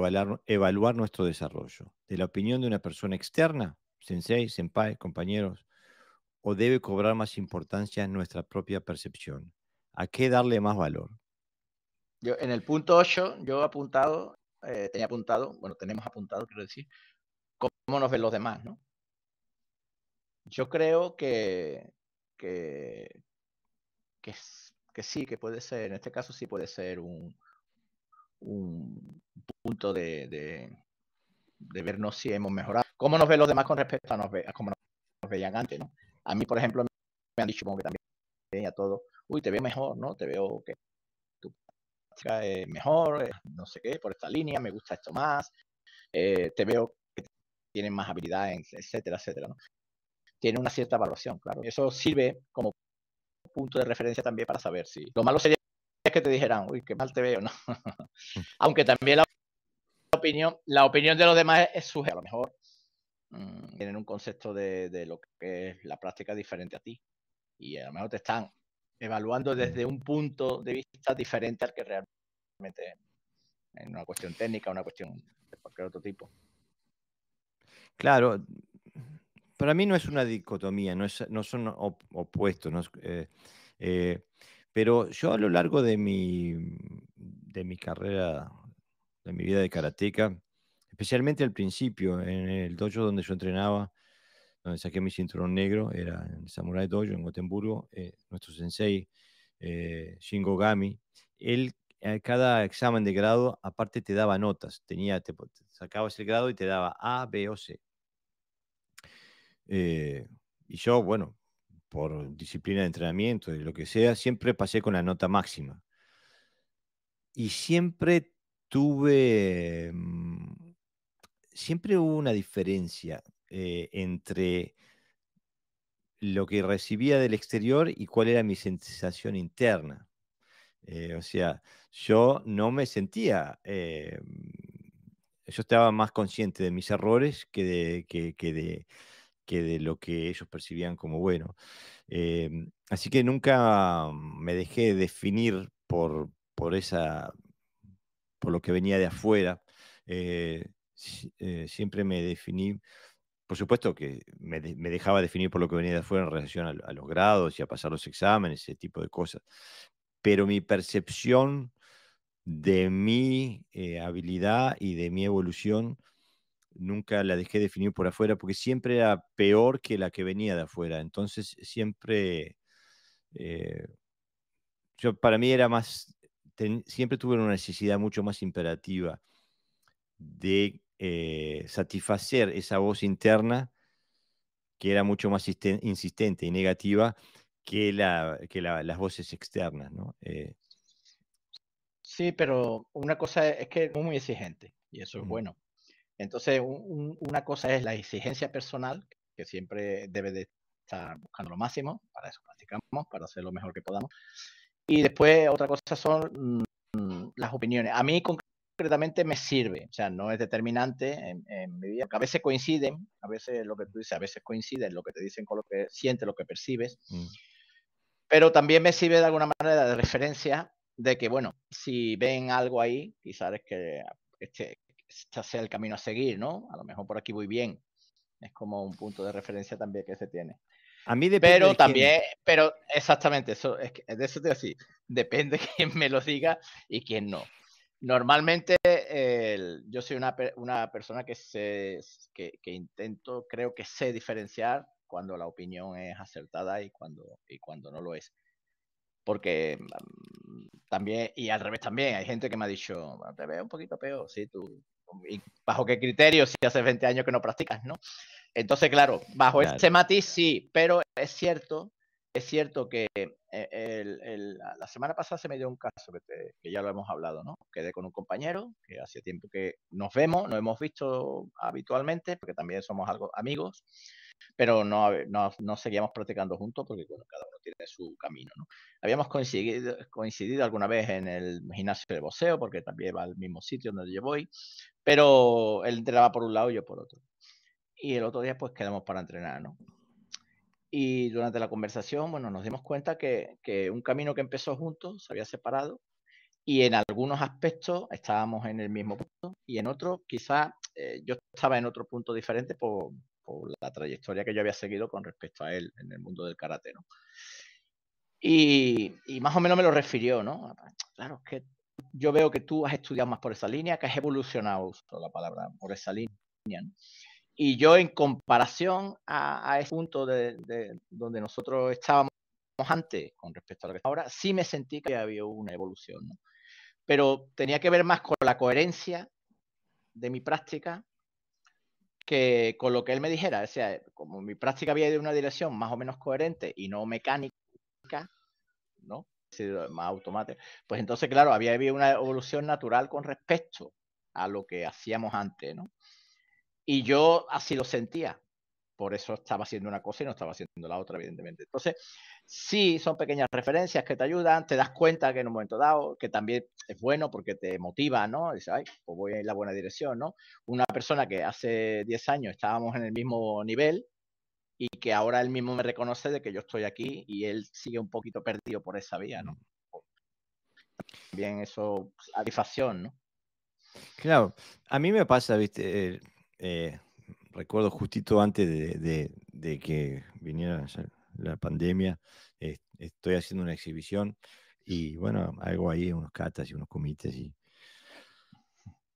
evaluar nuestro desarrollo? ¿De la opinión de una persona externa sensei, senpai, compañeros, o debe cobrar más importancia nuestra propia percepción? ¿A qué darle más valor? en el punto 8, yo he apuntado, eh, tenía apuntado, bueno, tenemos apuntado, quiero decir, cómo nos ven los demás, ¿no? Yo creo que, que, sí, que puede ser, en este caso sí puede ser un, un punto de, vernos si hemos mejorado cómo nos ven los demás con respecto a, nos ve, cómo nos veían antes, ¿no? A mí, por ejemplo, me han dicho, como que también a todo, uy, te veo mejor, ¿no? Te veo que tu práctica es mejor, eh, no sé qué, por esta línea, me gusta esto más, eh, te veo que tienes más habilidades, etcétera, etcétera, ¿no? Tiene una cierta evaluación, claro. Eso sirve como punto de referencia también para saber si. Lo malo sería que te dijeran, uy, qué mal te veo, ¿no? Mm. Aunque también la opinión, la opinión de los demás es suya. A lo mejor Mm. tienen un concepto de, de, lo que es la práctica diferente a ti. Y a lo te están evaluando mm. desde un punto de vista diferente al que realmente es una cuestión técnica, una cuestión de cualquier otro tipo. Claro, para mí no es una dicotomía, no, son opuestos. Eh, eh, pero yo a lo largo de mi, de mi carrera, de mi vida de karateca, especialmente al principio, en el dojo donde yo entrenaba, donde saqué mi cinturón negro, era en el Samurai Dojo, en Gotemburgo, eh, nuestro sensei, eh, Shingo Gami, él a cada examen de grado, aparte te daba notas, tenía, te, sacabas el grado y te daba A, B o C. Eh, y yo, bueno, por disciplina de entrenamiento y lo que sea, siempre pasé con la nota máxima. Y siempre tuve mm, siempre hubo una diferencia eh, entre lo que recibía del exterior y cuál era mi sensación interna. Eh, o sea, yo no me sentía, eh, yo estaba más consciente de mis errores que de, de, que de lo que ellos percibían como bueno. así que nunca me dejé definir por, esa, por lo que venía de afuera. Eh, siempre me definí, por supuesto que me, me, dejaba definir por lo que venía de afuera en relación a, los grados y a pasar los exámenes, ese tipo de cosas, pero mi percepción de mi eh, habilidad y de mi evolución nunca la dejé definir por afuera porque siempre era peor que la que venía de afuera, entonces siempre... Eh, yo, para mí era más, siempre tuve una necesidad mucho más imperativa de eh, satisfacer esa voz interna que era mucho más insistente y negativa que, la, que las voces externas. Eh, sí, pero una cosa es que es muy exigente y eso es bueno. Entonces, una cosa es la exigencia personal, que siempre debe de estar buscando lo máximo, para eso practicamos, para hacer lo mejor que podamos. Y después otra cosa son mm, las opiniones. A mí con, concretamente me sirve, o sea, no es determinante en, mi vida, porque a veces coinciden, a veces lo que tú dices, a veces coinciden lo que te dicen con lo que sientes, lo que percibes, mm. pero también me sirve de alguna manera de referencia de que, bueno, si ven algo ahí, quizás es que este, este, sea el camino a seguir, ¿no? A lo mejor por aquí voy bien. Es como un punto de referencia también que se tiene. A mí depende. Pero también, pero exactamente, eso es de eso te así depende quién me lo diga y quién no. Normalmente yo soy una, persona que, intento, creo que sé diferenciar cuando la opinión es acertada y cuando, y cuando no lo es. Porque mm, también, y al revés también, hay gente que me ha dicho, ah, te veo un poquito peor, sí, tú, ¿Y bajo qué criterio si hace 20 años que no practicas, ¿no? Entonces, claro, bajo ese matiz sí, pero es cierto es cierto que eh, la semana pasada se me dio un caso que, ya lo hemos hablado, ¿no? Quedé con un compañero que hacía tiempo que nos vemos, nos hemos visto habitualmente, porque también somos algo amigos, pero no, eh, seguíamos practicando juntos porque cada uno tiene su camino, ¿no? Habíamos coincidido, alguna vez en el gimnasio de boxeo, porque también va al mismo sitio donde yo voy, pero él entrenaba por un lado y yo por otro. Y el otro día pues quedamos para entrenar, ¿no? Y durante la conversación, bueno, nos dimos cuenta que, que un camino que empezó juntos se había separado y en algunos aspectos estábamos en el mismo punto y en otros quizá eh, yo estaba en otro punto diferente por, por, la trayectoria que yo había seguido con respecto a él en el mundo del karate, ¿no? Y, y, más o menos me lo refirió, ¿no? Ah, pues, claro, es que yo veo que tú has estudiado más por esa línea, que has evolucionado, uso la palabra, por esa línea, ¿no? y yo en comparación a, ese punto de, donde nosotros estábamos antes con respecto a lo que ahora, sí me sentí que había una evolución, ¿no? pero tenía que ver más con la coherencia de mi práctica que con lo que él me dijera. O sea, como mi práctica había ido en una dirección más o menos coherente y no mecánica, ¿no? más automática. Pues entonces, claro, había habido una evolución natural con respecto a lo que hacíamos antes, ¿no? Y yo así lo sentía. Por eso estaba haciendo una cosa y no estaba haciendo la otra, evidentemente. Entonces, sí, son pequeñas referencias que te ayudan, te das cuenta que en un momento dado, que también es bueno porque te motiva, ¿no? Dices, ay, pues voy en la buena dirección, ¿no? Una persona que hace 10 años estábamos en el mismo nivel, y que ahora él mismo me reconoce de que yo estoy aquí y él sigue un poquito perdido por esa vía, ¿no? Mm. Bien, eso, pues, satisfacción, ¿no? Claro, a mí me pasa, viste, eh, recuerdo justito antes de, que viniera la pandemia, estoy haciendo una exhibición y bueno, algo ahí unos catas y unos comités y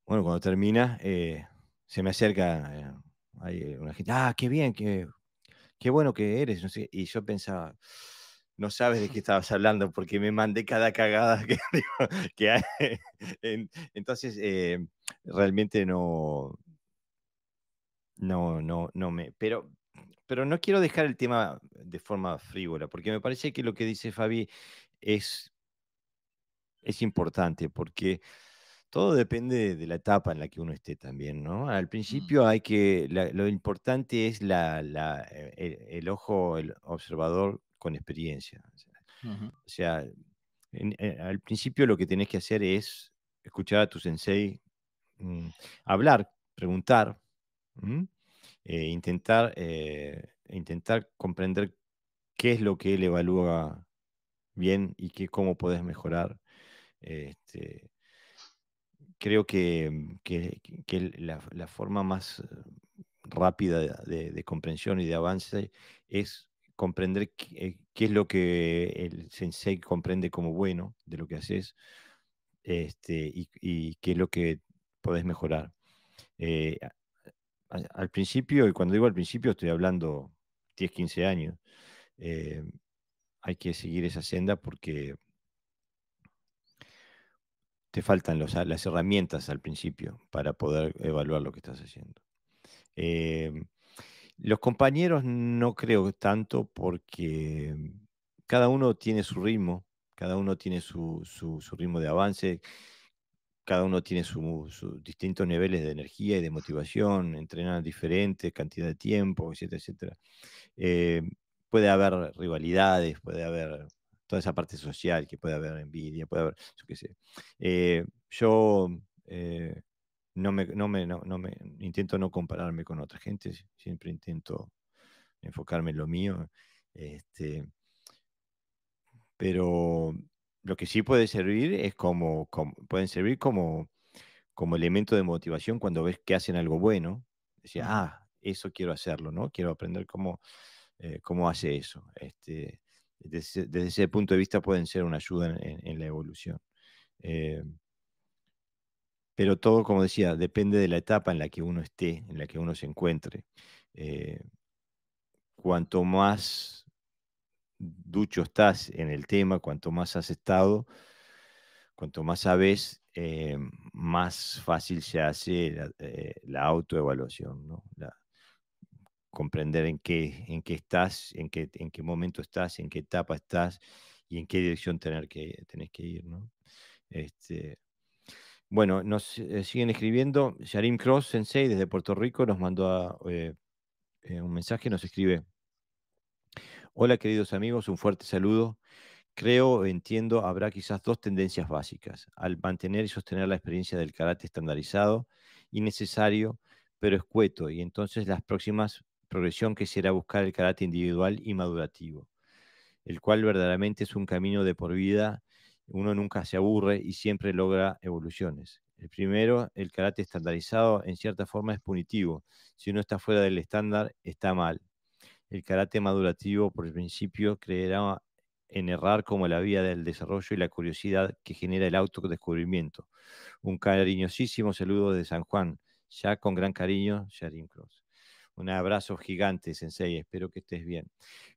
bueno, cuando termina, eh, se me acerca eh, hay una gente, ah, qué bien, qué, qué bueno que eres, no sé, y yo pensaba, no sabes de qué estabas hablando porque me mandé cada cagada que, hay. Entonces, realmente no, no, no, no me. Pero, pero no quiero dejar el tema de forma frívola, porque me parece que lo que dice Fabi es, es importante, porque todo depende de la etapa en la que uno esté también, ¿no? Al mm. principio hay que. lo importante es la, eh, el, ojo, el observador con experiencia. O sea, eh, al principio lo que tenés que hacer es escuchar a tu sensei, mm, hablar, preguntar, eh, intentar, eh, intentar comprender qué es lo que él evalúa bien y qué, cómo podés mejorar. Este, creo que, mm, la, forma más eh, rápida de, comprensión y de avance es comprender qué, es lo que el sensei comprende como bueno de lo que haces este, y, qué es lo que podés mejorar al principio, y cuando digo al principio estoy hablando 10, 15 años, eh, hay que seguir esa senda porque te faltan las herramientas al principio para poder evaluar lo que estás haciendo. Eh, los compañeros no creo tanto porque cada uno tiene su ritmo, cada uno tiene su, su ritmo de avance cada uno tiene sus distintos niveles de energía y de motivación, entrenan diferentes, cantidad de tiempo, etcétera, etcétera. Eh, puede haber rivalidades, puede haber toda esa parte social que puede haber envidia, puede haber, yo sé. Eh, yo eh, no, me, no, me, no me, intento no compararme con otra gente, siempre intento enfocarme en lo mío. Este, pero lo que sí puede servir es como, pueden servir como, como elemento de motivación cuando ves que hacen algo bueno. decía ah, eso quiero hacerlo, ¿no? Quiero aprender cómo, eh, cómo hace eso. Este, desde, ese punto de vista pueden ser una ayuda en, la evolución. Eh, pero todo, como decía, depende de la etapa en la que uno esté, en la que uno se encuentre. Eh, cuanto más ducho estás en el tema, cuanto más has estado, cuanto más sabes, eh, más fácil se hace la, eh, autoevaluación, comprender en qué, en qué estás, en qué, en qué momento estás, en qué etapa estás y en qué dirección tener que, tenés que ir. ¿no? Este, bueno, nos eh, siguen escribiendo. Sharim Cross Sensei desde Puerto Rico nos mandó un mensaje, nos escribe. Hola queridos amigos, un fuerte saludo. Creo, entiendo, habrá quizás dos tendencias básicas. Al mantener y sostener la experiencia del karate estandarizado innecesario, pero escueto, y entonces las próximas progresión que será buscar el karate individual y madurativo, el cual verdaderamente es un camino de por vida, uno nunca se aburre y siempre logra evoluciones. El primero, el karate estandarizado, en cierta forma es punitivo. Si uno está fuera del estándar, está mal. El carácter madurativo, por el principio, creerá en errar como la vía del desarrollo y la curiosidad que genera el autodescubrimiento. Un cariñosísimo saludo de San Juan, ya con gran cariño, Sharim Cross. Un abrazo gigante, Sensei, espero que estés bien.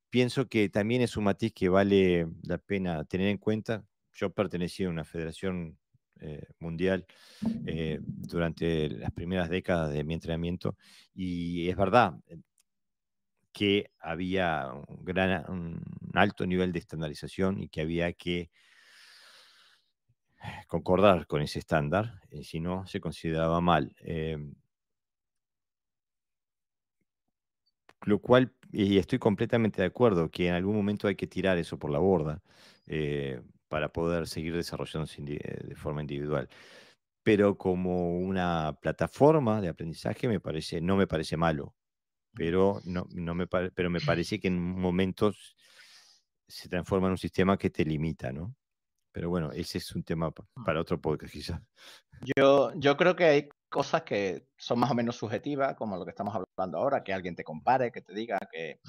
Pienso que también es un matiz que vale la pena tener en cuenta. Yo pertenecí a una federación eh, mundial eh, durante las primeras décadas de mi entrenamiento. Y es verdad, que había un, gran, alto nivel de estandarización y que había que concordar con ese estándar, eh, si no se consideraba mal. Em. lo cual, y estoy completamente de acuerdo, que en algún momento hay que tirar eso por la borda eh, para poder seguir desarrollándose eh, de forma individual. Pero como una plataforma de aprendizaje me parece, no me parece malo pero, no, no me, pero me parece que en momentos se transforma en un sistema que te limita, ¿no? Pero bueno, ese es un tema mm. para otro podcast quizás. Yo, yo creo que hay cosas que son más o menos subjetivas, como lo que estamos hablando ahora, que alguien te compare, que te diga que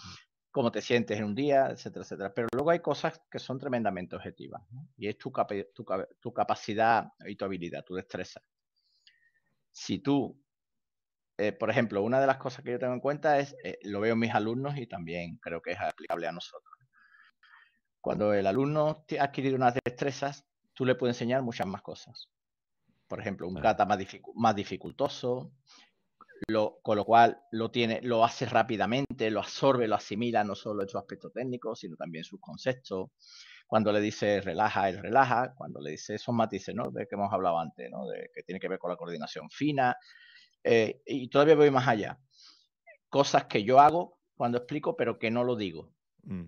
cómo te sientes en un día, etcétera, etcétera. Pero luego hay cosas que son tremendamente objetivas, y es tu, tu, tu capacidad y tu habilidad, tu destreza. Si tú eh, por ejemplo, una de las cosas que yo tengo en cuenta es, eh, lo veo en mis alumnos y también creo que es aplicable a nosotros. Cuando el alumno ha adquirido unas destrezas, tú le puedes enseñar muchas más cosas. Por ejemplo, un gata más, dificultoso, con lo cual lo, tiene, lo hace rápidamente, lo absorbe, lo asimila, no solo en su aspecto técnico, sino también sus conceptos. Cuando le dice relaja, él relaja. Cuando le dice esos matices, De que hemos hablado antes, ¿no? De que tiene que ver con la coordinación fina, eh, y todavía voy más allá. Cosas que yo hago cuando explico, pero que no lo digo. Mm.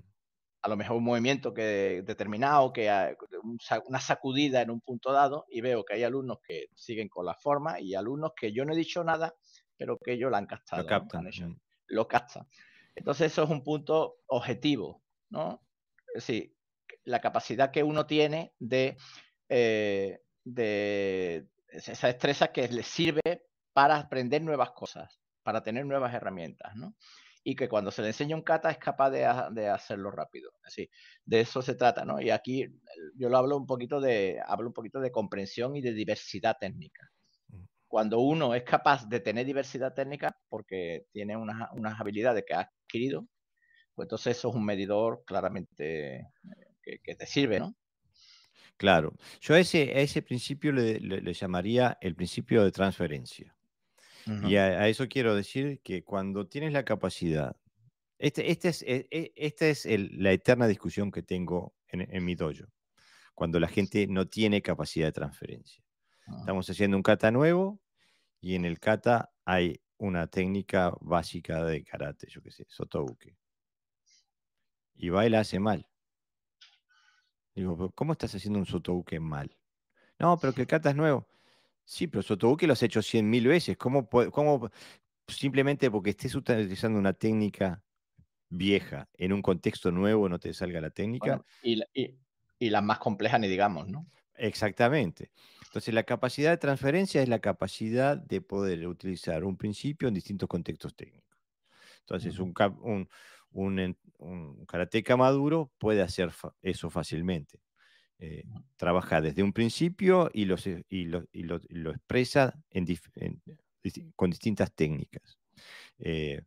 A lo mejor un movimiento que determinado, que una sacudida en un punto dado, y veo que hay alumnos que siguen con la forma y alumnos que yo no he dicho nada, pero que ellos la han captado. Lo mm. captan. Entonces, eso es un punto objetivo, ¿no? Es decir, la capacidad que uno tiene de, eh, de esa destreza que le sirve para aprender nuevas cosas, para tener nuevas herramientas, ¿no? Y que cuando se le enseña un kata es capaz de, hacerlo rápido. Así, de eso se trata, ¿no? Y aquí eh, yo lo hablo un poquito de, hablo un poquito de comprensión y de diversidad técnica mm. cuando uno es capaz de tener diversidad técnica porque tiene unas, habilidades que ha adquirido, pues entonces eso es un medidor claramente eh, que, te sirve, ¿no? Claro. Yo a ese, principio le, llamaría el principio de transferencia. Y a, eso quiero decir que cuando tienes la capacidad, este, este e, e, esta es, es la eterna discusión que tengo en, mi dojo, cuando la gente no tiene capacidad de transferencia. Ah. Estamos haciendo un kata nuevo y en el kata hay una técnica básica de karate, yo qué sé, sotobuque. Y baila hace mal. Digo, ¿cómo estás haciendo un uke mal? No, pero que el kata es nuevo. Sí, pero que lo has hecho cien mil veces. ¿Cómo, simplemente porque estés utilizando una técnica vieja en un contexto nuevo no te salga la técnica? y, la, más compleja, ni digamos, ¿no? Exactamente. Entonces, la capacidad de transferencia es la capacidad de poder utilizar un principio en distintos contextos técnicos. Entonces, un, un, un, karateca maduro puede hacer eso fácilmente. Eh, trabaja desde un principio y, los, e, lo, expresa con distintas técnicas. Eh,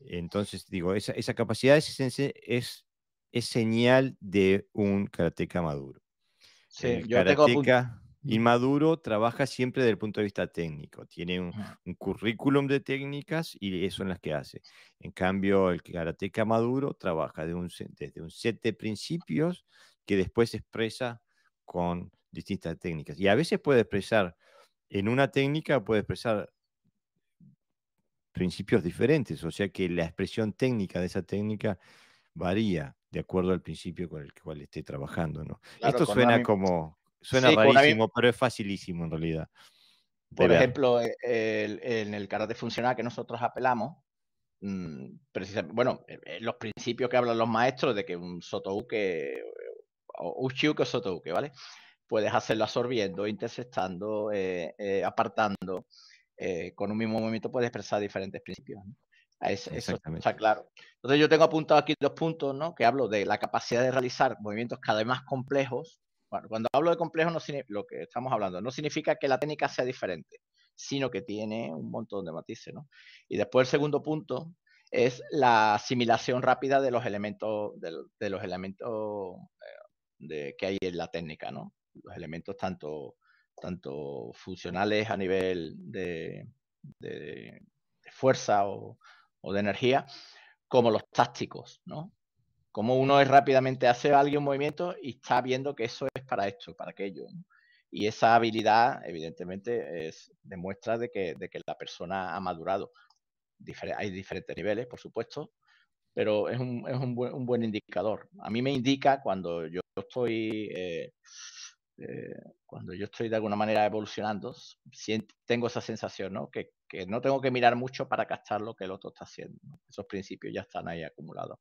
entonces, digo, esa, capacidad es, es, es, señal de un karateca maduro. Sí, El inmaduro trabaja siempre desde el punto de vista técnico, tiene un, currículum de técnicas y eso en las que hace. En cambio, el karateca maduro trabaja desde un set de principios que después se expresa con distintas técnicas. Y a veces puede expresar, en una técnica puede expresar principios diferentes, o sea que la expresión técnica de esa técnica varía de acuerdo al principio con el cual esté trabajando. ¿no? Esto suena como, suena rarísimo, pero es facilísimo en realidad. Por ejemplo, e, en el carácter funcional que nosotros apelamos, mm, precisamente, bueno, e, e, los principios que hablan los maestros de que un sotouke... que o Uchiu Kosotobuke, ¿vale? Puedes hacerlo absorbiendo, interceptando, eh, eh, apartando. Eh, con un mismo movimiento puedes expresar diferentes principios. está claro. Entonces yo tengo apuntado aquí dos puntos, ¿no? Que hablo de la capacidad de realizar movimientos cada vez más complejos. Bueno, cuando hablo de complejos, no lo que estamos hablando, no significa que la técnica sea diferente, sino que tiene un montón de matices, ¿no? Y después el segundo punto es la asimilación rápida de los elementos, de, de los elementos de, que hay en la técnica, ¿no? Los elementos tanto, tanto funcionales a nivel de, de fuerza o, de energía, como los tácticos, ¿no? Como uno es rápidamente hace alguien un movimiento y está viendo que eso es para esto, para aquello. Y esa habilidad, evidentemente, es, demuestra de que, de que la persona ha madurado. hay diferentes niveles, por supuesto, pero es, un, es un, un, buen, indicador. A mí me indica cuando yo yo estoy, eh, eh, cuando yo estoy de alguna manera evolucionando, tengo esa sensación, ¿no? Que, no tengo que mirar mucho para captar lo que el otro está haciendo. Esos principios ya están ahí acumulados.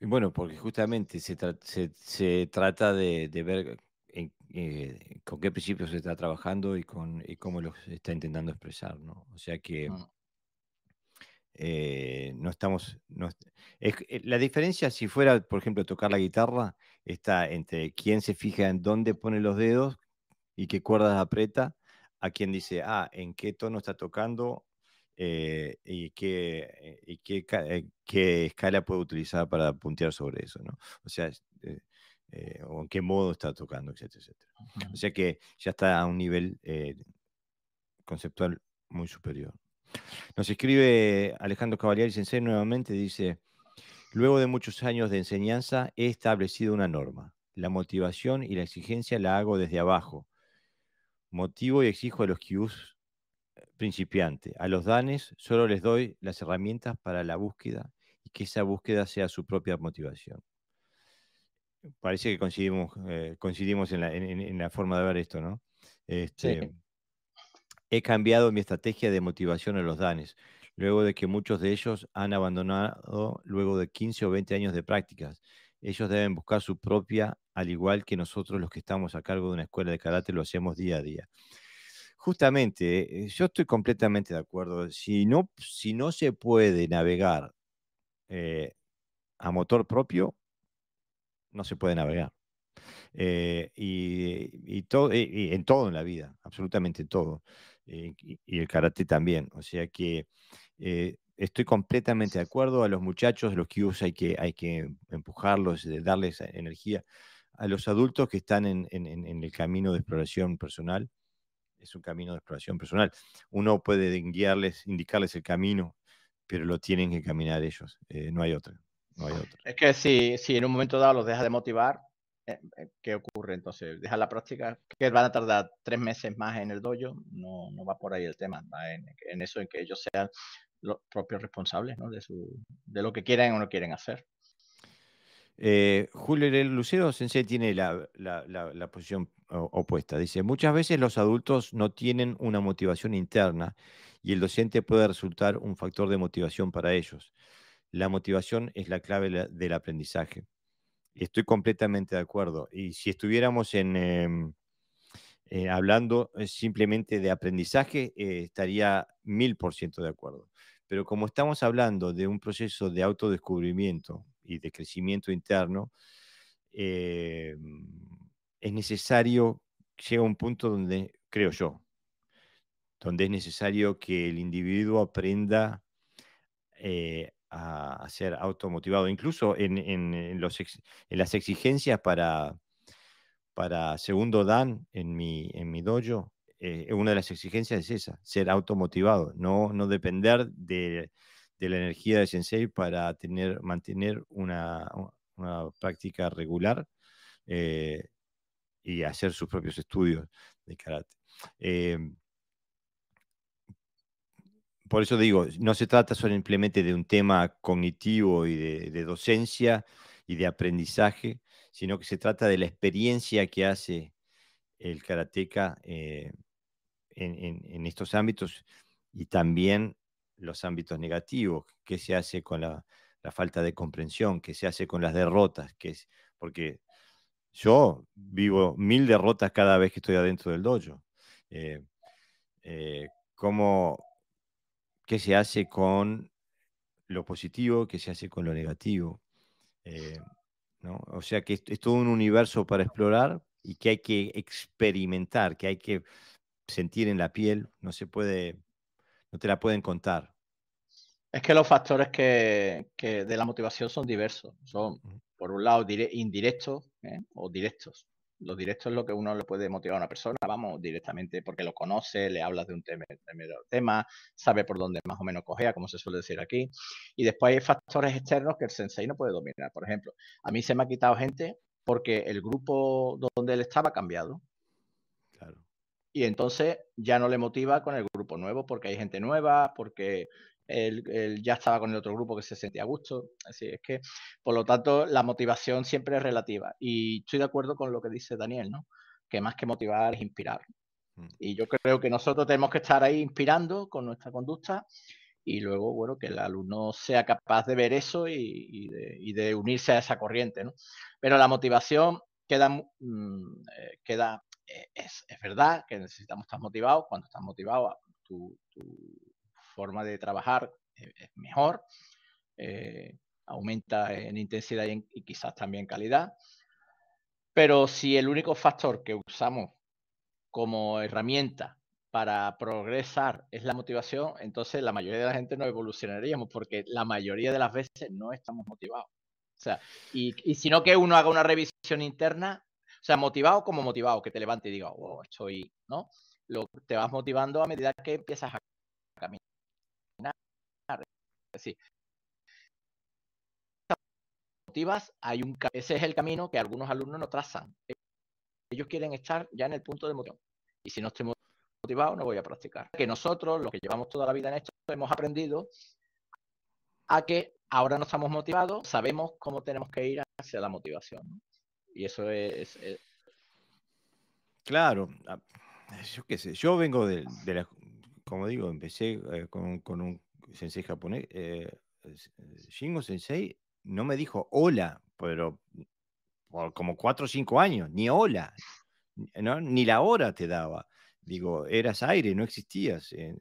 Bueno, porque justamente se, trata de, ver eh, con qué principios se está trabajando y, con, cómo los está intentando expresar, ¿no? O sea que... Mm. Eh, no estamos... Eh, la diferencia, si fuera, por ejemplo, tocar la guitarra, está entre quién se fija en dónde pone los dedos y qué cuerdas aprieta, a quien dice, ah, en qué tono está tocando eh, y, qué, qué, escala puede utilizar para puntear sobre eso, ¿no? O sea, o en qué modo está tocando, etcétera, etcétera. O sea que ya está a un nivel conceptual muy superior. Nos escribe Alejandro Cavalieri Sensei nuevamente, dice, luego de muchos años de enseñanza he establecido una norma. La motivación y la exigencia la hago desde abajo. Motivo y exijo a los Qs principiantes. A los danes solo les doy las herramientas para la búsqueda y que esa búsqueda sea su propia motivación. Parece que coincidimos, eh, en, la, forma de ver esto, ¿no? sí. Este, He cambiado mi estrategia de motivación a los danes, luego de que muchos de ellos han abandonado luego de 15 o 20 años de prácticas. Ellos deben buscar su propia, al igual que nosotros los que estamos a cargo de una escuela de karate lo hacemos día a día. Justamente, eh, yo estoy completamente de acuerdo. Si no, si no se puede navegar eh, a motor propio, no se puede navegar. Eh, y, todo, eh, en todo en la vida, absolutamente en todo. Eh, y, el karate también. O sea que estoy completamente de acuerdo. A los muchachos, los que hay que, hay que empujarlos, darles energía. A los adultos que están en, en, en el camino de exploración personal, es un camino de exploración personal. Uno puede guiarles, indicarles el camino, pero lo tienen que caminar ellos. no hay otra. No hay Es que si, si en un momento dado los deja de motivar, eh, eh, ¿qué ocurre entonces? Deja la práctica, que van a tardar tres meses más en el dojo, no, va por ahí el tema, va en, eso, en que ellos sean los propios responsables de, lo que quieren o no quieren hacer. Eh, Julio, Julio Lucero Sensei tiene la posición opuesta. Dice, muchas veces los adultos no tienen una motivación interna y el docente puede resultar un factor de motivación para ellos. La motivación es la clave del aprendizaje. Estoy completamente de acuerdo. Y si estuviéramos en, em, eh, hablando eh, simplemente de aprendizaje, eh, estaría mil por ciento de acuerdo. Pero como estamos hablando de un proceso de autodescubrimiento y de crecimiento interno, em, es necesario, llega un punto donde, creo yo, donde es necesario que el individuo aprenda eh, a, ser automotivado, incluso en, las exigencias para, para segundo dan en mi, en mi dojo, eh, eh, una de las exigencias es esa, ser automotivado, no, no depender de, la energía de Sensei para tener, mantener una, práctica regular eh, y hacer sus propios estudios de karate. Em, por eso digo, no se trata simplemente de un tema cognitivo y de, docencia y de aprendizaje, sino que se trata de la experiencia que hace el karateca eh, en, estos ámbitos y también los ámbitos negativos, qué se hace con la, falta de comprensión, qué se hace con las derrotas, que porque yo vivo mil derrotas cada vez que estoy adentro del dojo. Eh, eh, cómo, qué se hace con lo positivo, qué se hace con lo negativo. Eh, o sea que es, todo un universo para explorar y que hay que experimentar, que hay que sentir en la piel, no se puede, no te la pueden contar. Es que los factores que, de la motivación son diversos, son por un lado indirectos ¿eh? o directos los directos es lo que uno le puede motivar a una persona, vamos, directamente porque lo conoce, le hablas de un tema, tema, sabe por dónde más o menos cogea, como se suele decir aquí. Y después hay factores externos que el sensei no puede dominar. Por ejemplo, a mí se me ha quitado gente porque el grupo donde él estaba ha cambiado. Claro. Y entonces ya no le motiva con el grupo nuevo porque hay gente nueva, porque él, ya estaba con el otro grupo que se sentía a gusto. Así es que, por lo tanto, la motivación siempre es relativa. Y estoy de acuerdo con lo que dice Daniel, ¿no? Que más que motivar es inspirar. Mm. Y yo creo que nosotros tenemos que estar ahí inspirando con nuestra conducta y luego, bueno, que el alumno sea capaz de ver eso y, de, unirse a esa corriente, ¿no? Pero la motivación queda, mm, eh, queda eh, es, verdad que necesitamos estar motivados, cuando estás motivado, tú forma de trabajar eh, es mejor, eh, aumenta en intensidad y, quizás también calidad. Pero si el único factor que usamos como herramienta para progresar es la motivación, entonces la mayoría de la gente no evolucionaríamos porque la mayoría de las veces no estamos motivados. O sea, y, y no que uno haga una revisión interna, o sea, motivado como motivado, que te levante y diga, oh, estoy, ¿no? Lo, te vas motivando a medida que empiezas a caminar. Sí. Motivas, hay un ese es el camino que algunos alumnos no trazan. Ellos quieren estar ya en el punto de motivación. Y si no estoy motivado, no voy a practicar. Que nosotros, los que llevamos toda la vida en esto, hemos aprendido a que ahora no estamos motivados, sabemos cómo tenemos que ir hacia la motivación. Y eso es, Claro, yo qué sé, yo vengo de, de, la, como digo, empecé eh, con, un sensei japonés. Eh, eh, Shingo Sensei no me dijo hola, pero como cuatro o cinco años, ni hola, ni la hora te daba. Digo, eras aire, no existías. Eh,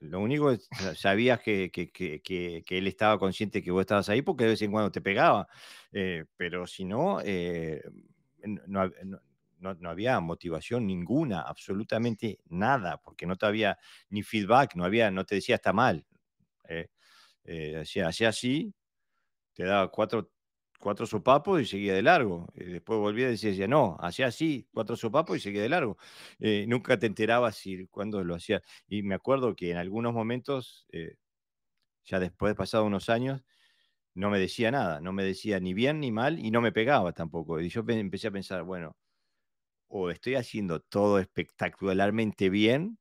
lo único es, sabías que, que, que, él estaba consciente que vos estabas ahí porque de vez en cuando te pegaba, pero si no, no no, había motivación ninguna, absolutamente nada, porque no te había ni feedback, no había, no te decía está mal. Eh, eh hacía, así, te daba cuatro, cuatro sopapos y seguía de largo. Y después volvía y decía, no, hacía así, cuatro sopapos y seguía de largo. Eh, nunca te enterabas si, cuándo lo hacía. Y me acuerdo que en algunos momentos, eh, ya después de pasado unos años, no me decía nada, no me decía ni bien ni mal y no me pegaba tampoco. Y yo empecé a pensar, bueno, o estoy haciendo todo espectacularmente bien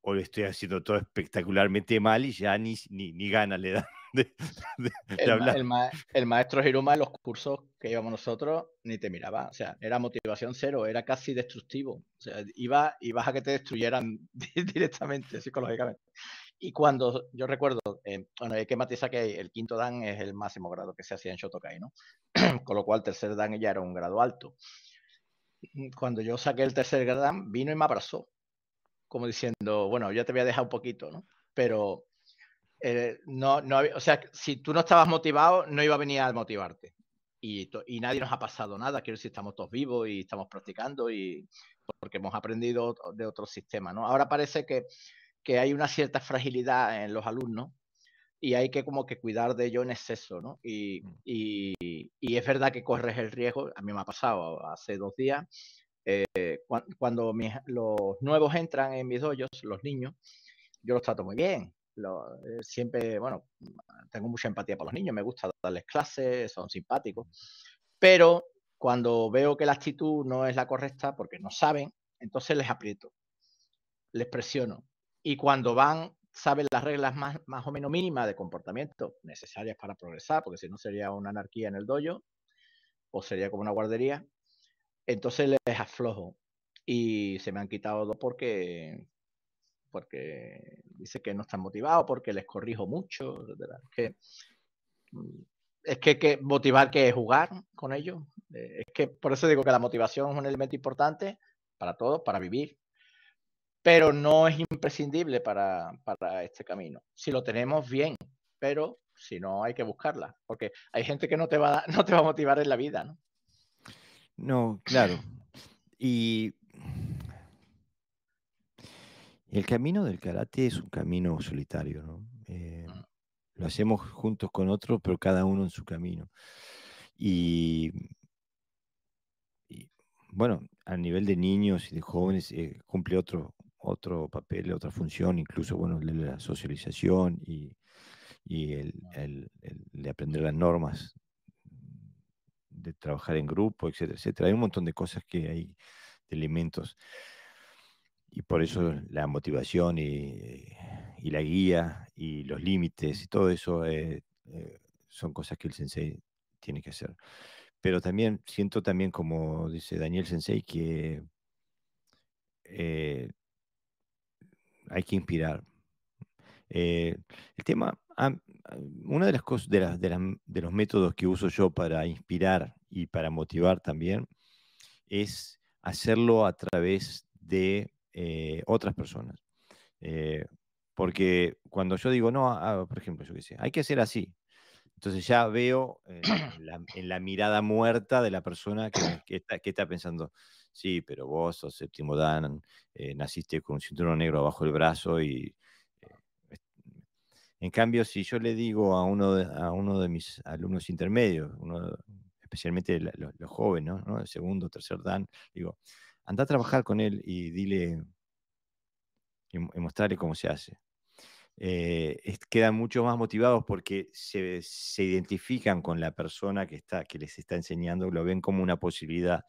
o lo estoy haciendo todo espectacularmente mal y ya ni, ni, gana le dan De, el, el, maestro Hiruma en los cursos que íbamos nosotros ni te miraba, o sea, era motivación cero, era casi destructivo, o sea, iba, ibas a que te destruyeran directamente psicológicamente. Y cuando yo recuerdo, eh, bueno, hay que matizar que el quinto dan es el máximo grado que se hacía en Shotokai, ¿no? Con lo cual, tercer dan ya era un grado alto cuando yo saqué el tercer gradán vino y me abrazó, como diciendo, bueno, yo te voy a dejar un poquito, ¿no? Pero eh, no, o sea, si tú no estabas motivado, no iba a venir a motivarte. Y, nadie nos ha pasado nada, quiero decir, estamos todos vivos y estamos practicando y porque hemos aprendido de otro sistema, ¿no? Ahora parece que, hay una cierta fragilidad en los alumnos y hay que como que cuidar de ello en exceso, ¿no? y, mm. Y es verdad que corres el riesgo, a mí me ha pasado hace dos días, eh, cuando los nuevos entran en mis hoyos los niños, yo los trato muy bien. Eh, siempre, bueno, tengo mucha empatía por los niños, me gusta darles clases, son simpáticos, pero cuando veo que la actitud no es la correcta porque no saben, entonces les aprieto, les presiono. Y cuando van saben las reglas más, o menos mínimas de comportamiento necesarias para progresar, porque si no sería una anarquía en el dojo o sería como una guardería. Entonces les aflojo y se me han quitado dos porque porque dice que no están motivados, porque les corrijo mucho, Es que mm, es que, motivar que es jugar con ellos. Eh, es que por eso digo que la motivación es un elemento importante para todos, para vivir, pero no es imprescindible para, este camino. Si lo tenemos bien, pero si no hay que buscarla, porque hay gente que no te va, no te va a motivar en la vida, ¿no? No, claro. Y el camino del karate es un camino solitario, eh, mm. lo hacemos juntos con otros, pero cada uno en su camino. Y, bueno, a nivel de niños y de jóvenes eh, cumple otro, otro papel, otra función, incluso, bueno, la socialización y, y el, el, el, de aprender las normas, de trabajar en grupo, etcétera, etcétera. Hay un montón de cosas que hay, de elementos. Y por eso la motivación y, y la guía y los límites y todo eso eh, eh, son cosas que el sensei tiene que hacer. Pero también siento también, como dice Daniel Sensei, que eh, hay que inspirar. Eh, el tema, ah, una de las cosas, de, de, los métodos que uso yo para inspirar y para motivar también, es hacerlo a través de eh, otras personas. Eh, porque cuando yo digo, no, ah, por ejemplo, yo qué sé, hay que hacer así. Entonces ya veo en la, mirada muerta de la persona que, está, que está pensando, sí, pero vos o séptimo Dan, eh, naciste con un cinturón negro bajo el brazo y... Eh, en cambio, si yo le digo a uno de, a uno de mis alumnos intermedios, uno, especialmente los, jóvenes, el segundo, tercer Dan, digo, anda a trabajar con él y dile y, y mostrarle cómo se hace. Eh, quedan mucho más motivados porque se, identifican con la persona que, está, que les está enseñando, lo ven como una posibilidad,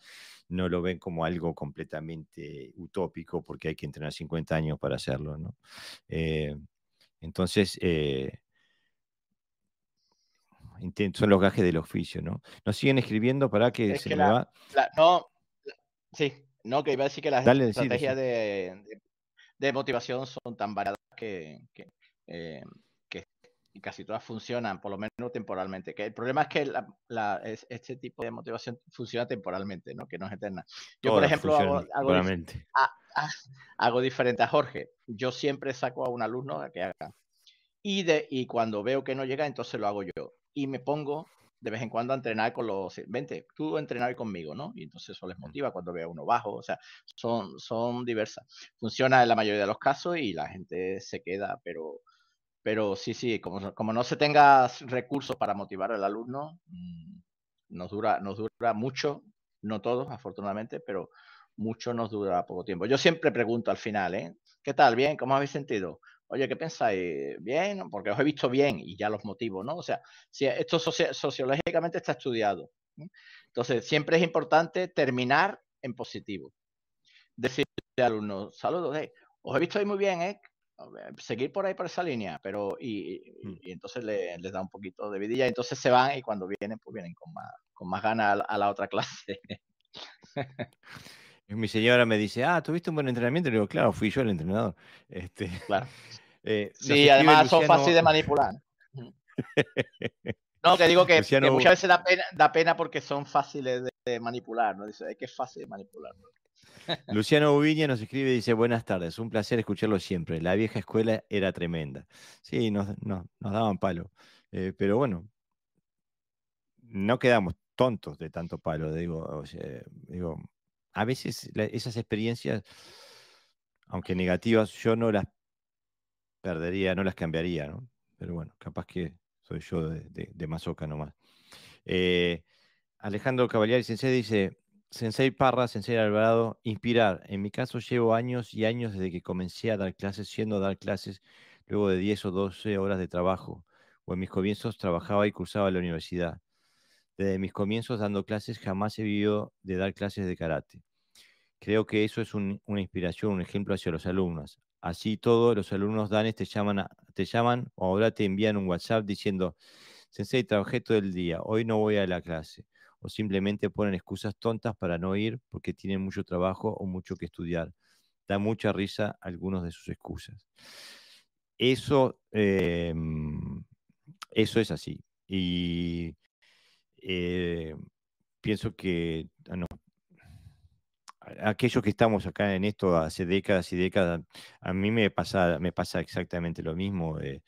no lo ven como algo completamente utópico porque hay que entrenar 50 años para hacerlo. ¿no? Eh, entonces, eh, son los gajes del oficio, ¿no? Nos siguen escribiendo para que se no, sí, no, que iba a decir que las estrategias De, de, motivación son tan baratas que, eh, que casi todas funcionan, por lo menos temporalmente. Que el problema es que este tipo de motivación funciona temporalmente, ¿no? que no es eterna. Yo, por ejemplo, hago, hago, ah, ah, hago, diferente a Jorge. Yo siempre saco a un alumno a que haga. Y, de, y cuando veo que no llega, entonces lo hago yo. Y me pongo de vez en cuando a entrenar con los, vente, tú entrenar conmigo, ¿no? Y entonces eso les mm. motiva cuando veo uno bajo, o sea, son, son diversas. Funciona en la mayoría de los casos y la gente se queda, pero pero sí, sí, como, como no se tenga recursos para motivar al alumno, mm, nos dura, nos dura mucho, no todos, afortunadamente, pero mucho nos dura poco tiempo. Yo siempre pregunto al final, ¿eh? ¿Qué tal? ¿Bien? ¿Cómo habéis sentido? Oye, ¿qué pensáis? ¿Bien? Porque os he visto bien y ya los motivo, ¿no? O sea, esto sociológicamente está estudiado. ¿eh? Entonces, siempre es importante terminar en positivo. Decirle al alumno, saludos, eh, os he visto hoy muy bien, ¿eh? Eh, seguir por ahí, por esa línea, pero y, mm. entonces les da un poquito de vidilla, entonces se van y cuando vienen, pues vienen con más, con más ganas a, la otra clase. Mi señora me dice, ah, ¿tuviste un buen entrenamiento? le digo, claro, fui yo el entrenador. Este, claro. Eh, sí, además son fáciles de manipular. no, te digo que, muchas veces da pena, da pena, porque son fáciles de, manipular, ¿no? Dice, es que es fácil de manipular. Luciano Ubiña nos escribe y dice, buenas tardes, un placer escucharlo siempre. La vieja escuela era tremenda. Sí, nos, daban palo. Eh, pero bueno, no quedamos tontos de tanto palo. Digo, digo a veces esas experiencias, aunque negativas, yo no las perdería, no las cambiaría, ¿no? Pero bueno, capaz que soy yo de, mazoca nomás. Eh, Alejandro Cavaliari Sensei dice, Sensei Parra, Sensei Alvarado, inspirar. En mi caso llevo años y años desde que comencé a dar clases, siendo dar clases luego de 10 o 12 horas de trabajo, o en mis comienzos trabajaba y cursaba en la universidad. Desde mis comienzos dando clases jamás he vivido de dar clases de karate. Creo que eso es una inspiración, un ejemplo hacia los alumnos. Así todo, los alumnos danes te llaman, te llaman o ahora te envían un WhatsApp diciendo, Sensei, trabajé todo el día, hoy no voy a la clase o simplemente ponen excusas tontas para no ir porque tienen mucho trabajo o mucho que estudiar. Da mucha risa algunas de sus excusas. Eso, em, eso es así. Y eh, pienso que ah, aquellos que estamos acá en esto hace décadas y décadas, a mí me pasa, exactamente lo mismo. Eh,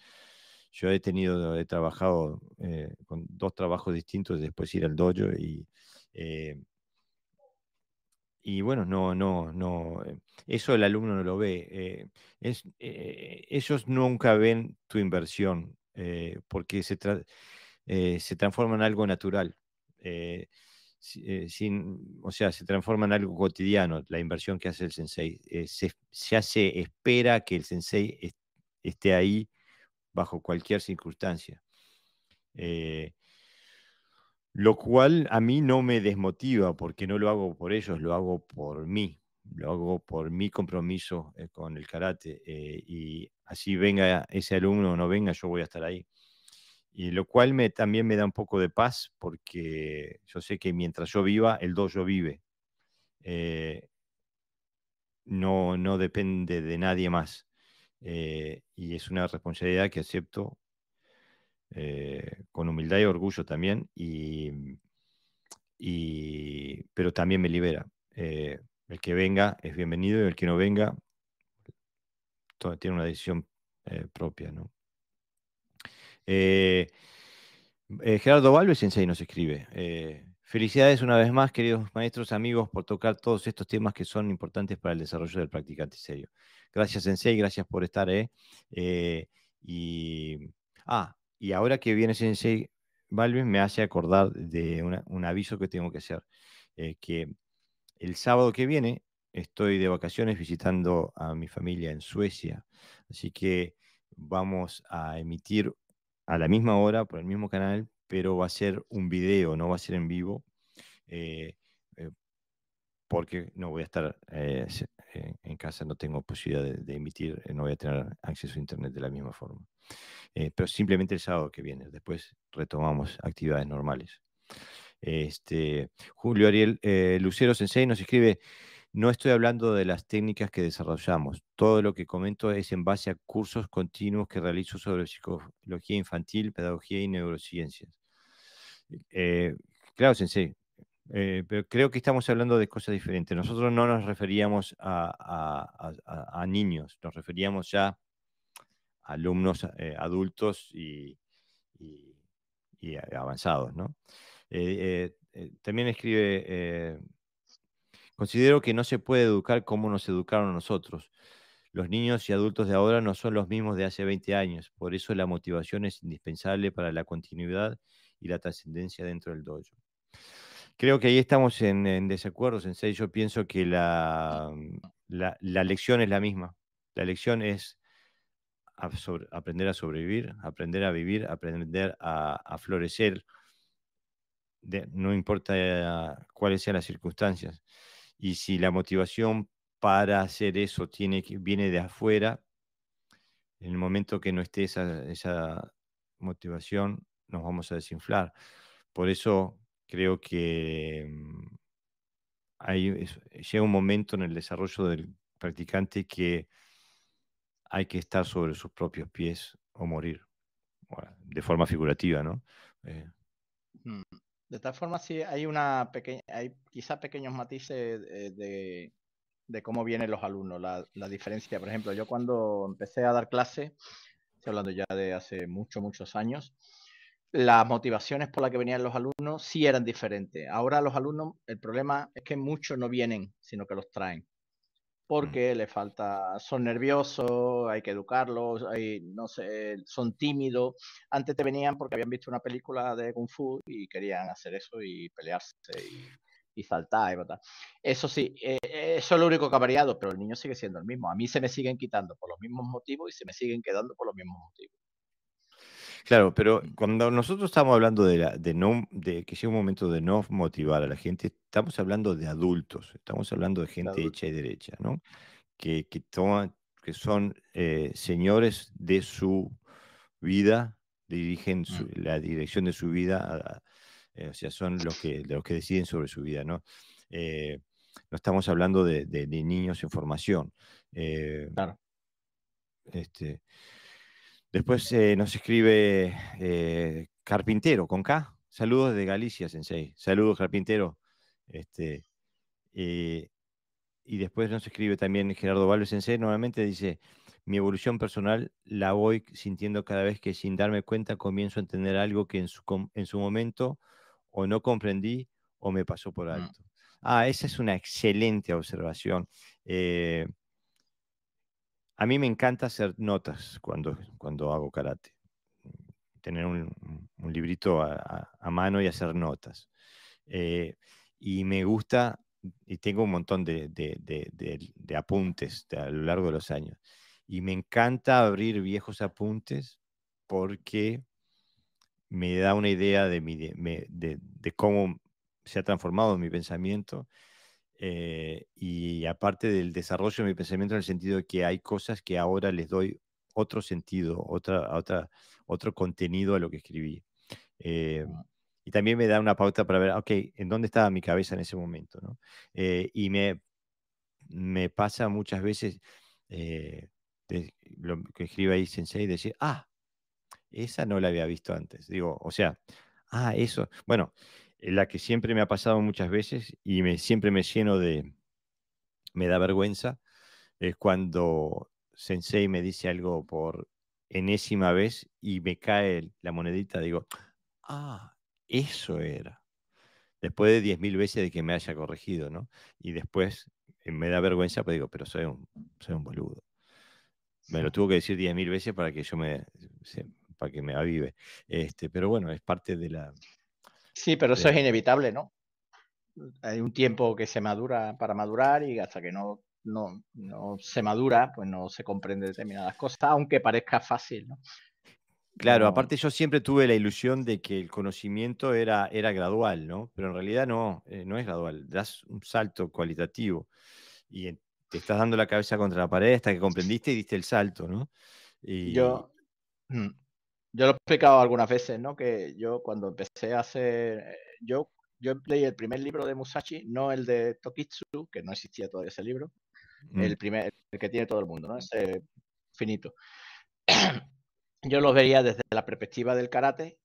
yo he tenido, he trabajado eh, con dos trabajos distintos, después ir al dojo y... Eh, y bueno, no, no, no, eh, eso el alumno no lo ve. ellos nunca ven tu inversión porque se, transforma en algo natural. sin, o sea, se transforma en algo cotidiano la inversión que hace el sensei. Se, hace, espera que el sensei esté ahí bajo cualquier circunstancia. Eh, lo cual a mí no me desmotiva porque no lo hago por ellos, lo hago por mí, lo hago por mi compromiso eh, con el karate. Eh, y así venga ese alumno o no venga, yo voy a estar ahí. Y lo cual me, también me da un poco de paz porque yo sé que mientras yo viva, el dojo vive. no, no depende de nadie más. Eh, y es una responsabilidad que acepto eh, con humildad y orgullo también, mm, pero también me libera. Eh, el que venga es bienvenido y el que no venga tiene una decisión propia. ¿no? Gerardo Valves y nos escribe. Felicidades una vez más, queridos maestros, amigos, por tocar todos estos temas que son importantes para el desarrollo del practicante serio. Gracias, Sensei, gracias por estar. Eh, eh, y, ah, y ahora que viene Sensei Valves, me hace acordar de un aviso que tengo que hacer, eh, que el sábado que viene estoy de vacaciones visitando a mi familia en Suecia, así que vamos a emitir a la misma hora por el mismo canal, pero va a ser un video, no va a ser en vivo, eh, eh, porque no voy a estar eh, en casa, no tengo posibilidad de, emitir, no voy a tener acceso a Internet de la misma forma. pero simplemente el sábado que viene, después retomamos actividades normales. Este, Julio Ariel Lucero Sensei nos escribe, no estoy hablando de las técnicas que desarrollamos. Todo lo que comento es en base a cursos continuos que realizo sobre psicología infantil, pedagogía y neurociencias. Eh, sí. Eh, pero creo que estamos hablando de cosas diferentes. Nosotros no nos referíamos a, niños, nos referíamos ya a alumnos eh, adultos y, avanzados. Eh, también escribe, considero que no se puede educar como nos educaron nosotros. Los niños y adultos de ahora no son los mismos de hace 20 años, por eso la motivación es indispensable para la continuidad y la trascendencia dentro del dojo. Creo que ahí estamos en, en desacuerdo, Sensei. Yo pienso que la, mm, la, lección es la misma. La lección es aprender a sobrevivir, aprender a vivir, aprender a, florecer, no importa eh, cuáles sean las circunstancias. Y si la motivación para hacer eso tiene, viene de afuera, en el momento que no esté esa, esa motivación, nos vamos a desinflar. Por eso creo que mm, llega un momento en el desarrollo del practicante que hay que estar sobre sus propios pies o morir, de forma figurativa, ¿no? Eh. Mm. De tal forma, sí, hay una pequeña, hay quizá pequeños matices eh, de, de, cómo vienen los alumnos, la, la, diferencia. Por ejemplo, yo cuando empecé a dar clase, estoy hablando ya de hace muchos, muchos años, las motivaciones por las que venían los alumnos sí eran diferentes. Ahora los alumnos, el problema es que muchos no vienen, sino que los traen. Mm. Porque le falta, son nerviosos, hay que educarlos, hay, no sé, son tímidos. Antes te venían porque habían visto una película de Kung Fu y querían hacer eso y pelearse y, saltar y Eso sí, eh, eh, eso es lo único que ha variado, pero el niño sigue siendo el mismo. A mí se me siguen quitando por los mismos motivos y se me siguen quedando por los mismos motivos. Claro, pero cuando nosotros estamos hablando de, de, de que llega un momento de no motivar a la gente, estamos hablando de adultos, estamos hablando de gente hecha y derecha, ¿no? Que, que, que son eh, señores de su vida, dirigen mm. la dirección de su vida, eh, o sea, son los que, los que deciden sobre su vida, ¿no? Eh, no estamos hablando de, de, niños en formación. claro. Este, Después eh, nos escribe eh, Carpintero, con K. Saludos de Galicia, Sensei. Saludos, Carpintero. Este, eh, y después nos escribe también Gerardo Valves Sensei. Nuevamente dice, mi evolución personal la voy sintiendo cada vez que sin darme cuenta comienzo a entender algo que en su, en su momento o no comprendí o me pasó por mm. alto. Ah, esa es una excelente observación. A mí me encanta hacer notas cuando, cuando hago karate. Tener un, librito a, mano y hacer notas. Eh, y me gusta, y tengo un montón de, apuntes a lo largo de los años. Y me encanta abrir viejos apuntes porque me da una idea de, de, cómo se ha transformado mi pensamiento eh, y aparte del desarrollo de mi pensamiento en el sentido de que hay cosas que ahora les doy otro sentido, otra, otra, otro contenido a lo que escribí. Eh, y también me da una pauta para ver, ah, ok, ¿en dónde estaba mi cabeza en ese momento? ¿no? Eh, y me, me pasa muchas veces lo que escribe ahí Sensei, decir, ah, esa no la había visto antes. Digo, o sea, ah, eso. Bueno, la que siempre me ha pasado muchas veces y me, siempre me lleno de, me da vergüenza, es cuando Sensei me dice algo por enésima vez y me cae la monedita, digo, ah, eso era. Después de diez mil veces de que me haya corregido, ¿no? Y después eh, me da vergüenza, pero pues digo, pero soy un, soy un boludo. Me lo tuvo que decir diez mil veces para que yo me, para que me avive. Este, pero bueno, es parte de la, Sí, pero eso es inevitable, ¿no? Hay un tiempo que se madura para madurar y hasta que no, no, no se madura, pues no se comprende determinadas cosas, aunque parezca fácil, ¿no? Claro, aparte yo siempre tuve la ilusión de que el conocimiento era, era gradual, ¿no? Pero en realidad no, eh, no es gradual, das un salto cualitativo y te estás dando la cabeza contra la pared hasta que comprendiste y diste el salto, ¿no? Y... Yo, mm, yo lo he explicado algunas veces, ¿no? Que yo cuando empecé a hacer. Eh, yo, yo leí el primer libro de Musashi, no el de Tokitsu, que no existía todavía ese libro. Mm. El primer, el que tiene todo el mundo, ¿no? Ese finito. Yo lo veía desde la perspectiva del karate,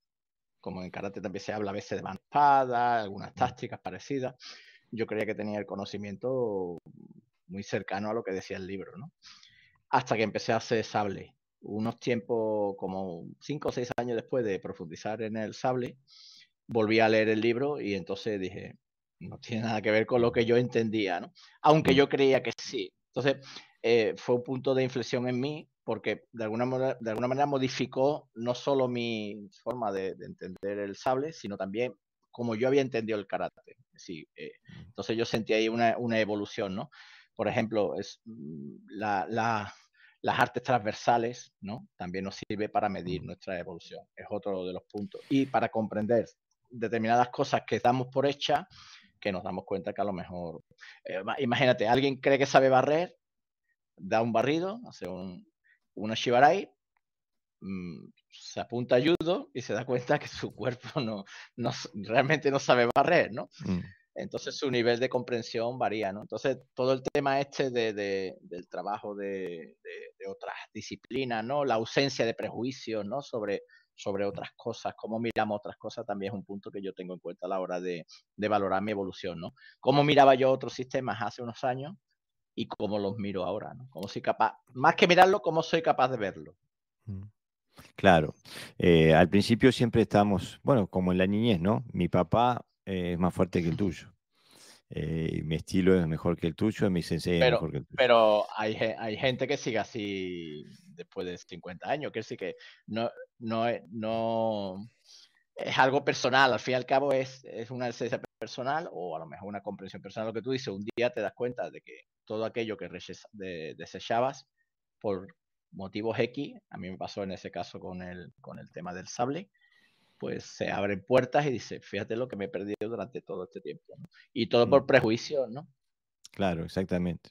como en karate también se habla a veces de manzada algunas mm. tácticas parecidas. Yo creía que tenía el conocimiento muy cercano a lo que decía el libro, ¿no? Hasta que empecé a hacer sable unos tiempos, como cinco o seis años después de profundizar en el sable, volví a leer el libro y entonces dije, no tiene nada que ver con lo que yo entendía, ¿no? Aunque yo creía que sí. Entonces, eh, fue un punto de inflexión en mí porque de alguna, de alguna manera modificó no solo mi forma de, entender el sable, sino también como yo había entendido el carácter. Sí, eh, mm. entonces yo sentí ahí una, evolución, ¿no? Por ejemplo, es, mm, la, las artes transversales, ¿no? También nos sirve para medir nuestra evolución, es otro de los puntos. Y para comprender determinadas cosas que damos por hechas, que nos damos cuenta que a lo mejor, eh, imagínate, alguien cree que sabe barrer, da un barrido, hace un, una shibarai, mm, se apunta a judo y se da cuenta que su cuerpo no, no realmente no sabe barrer, ¿no? Mm. Entonces su nivel de comprensión varía, ¿no? Entonces todo el tema este del trabajo de, otras disciplinas, ¿no? La ausencia de prejuicios, ¿no? Sobre, sobre otras cosas, cómo miramos otras cosas también es un punto que yo tengo en cuenta a la hora de, valorar mi evolución, ¿no? Cómo miraba yo otros sistemas hace unos años y cómo los miro ahora, ¿no? Cómo soy capaz, más que mirarlo, cómo soy capaz de verlo. Claro, eh, al principio siempre estamos, bueno, como en la niñez, ¿no? Mi papá eh, es más fuerte que el tuyo. Eh, mi estilo es mejor que el tuyo, mi sensei pero, es mejor que Pero hay, gente que sigue así después de 50 años, que sí que no, es algo personal, al fin y al cabo es, una esencia personal o a lo mejor una comprensión personal. Lo que tú dices, un día te das cuenta de que todo aquello que deseabas por motivos X, a mí me pasó en ese caso con el tema del sable, pues se abren puertas y dice, fíjate lo que me he perdido durante todo este tiempo. Y todo mm. por prejuicio, ¿no? Claro, exactamente.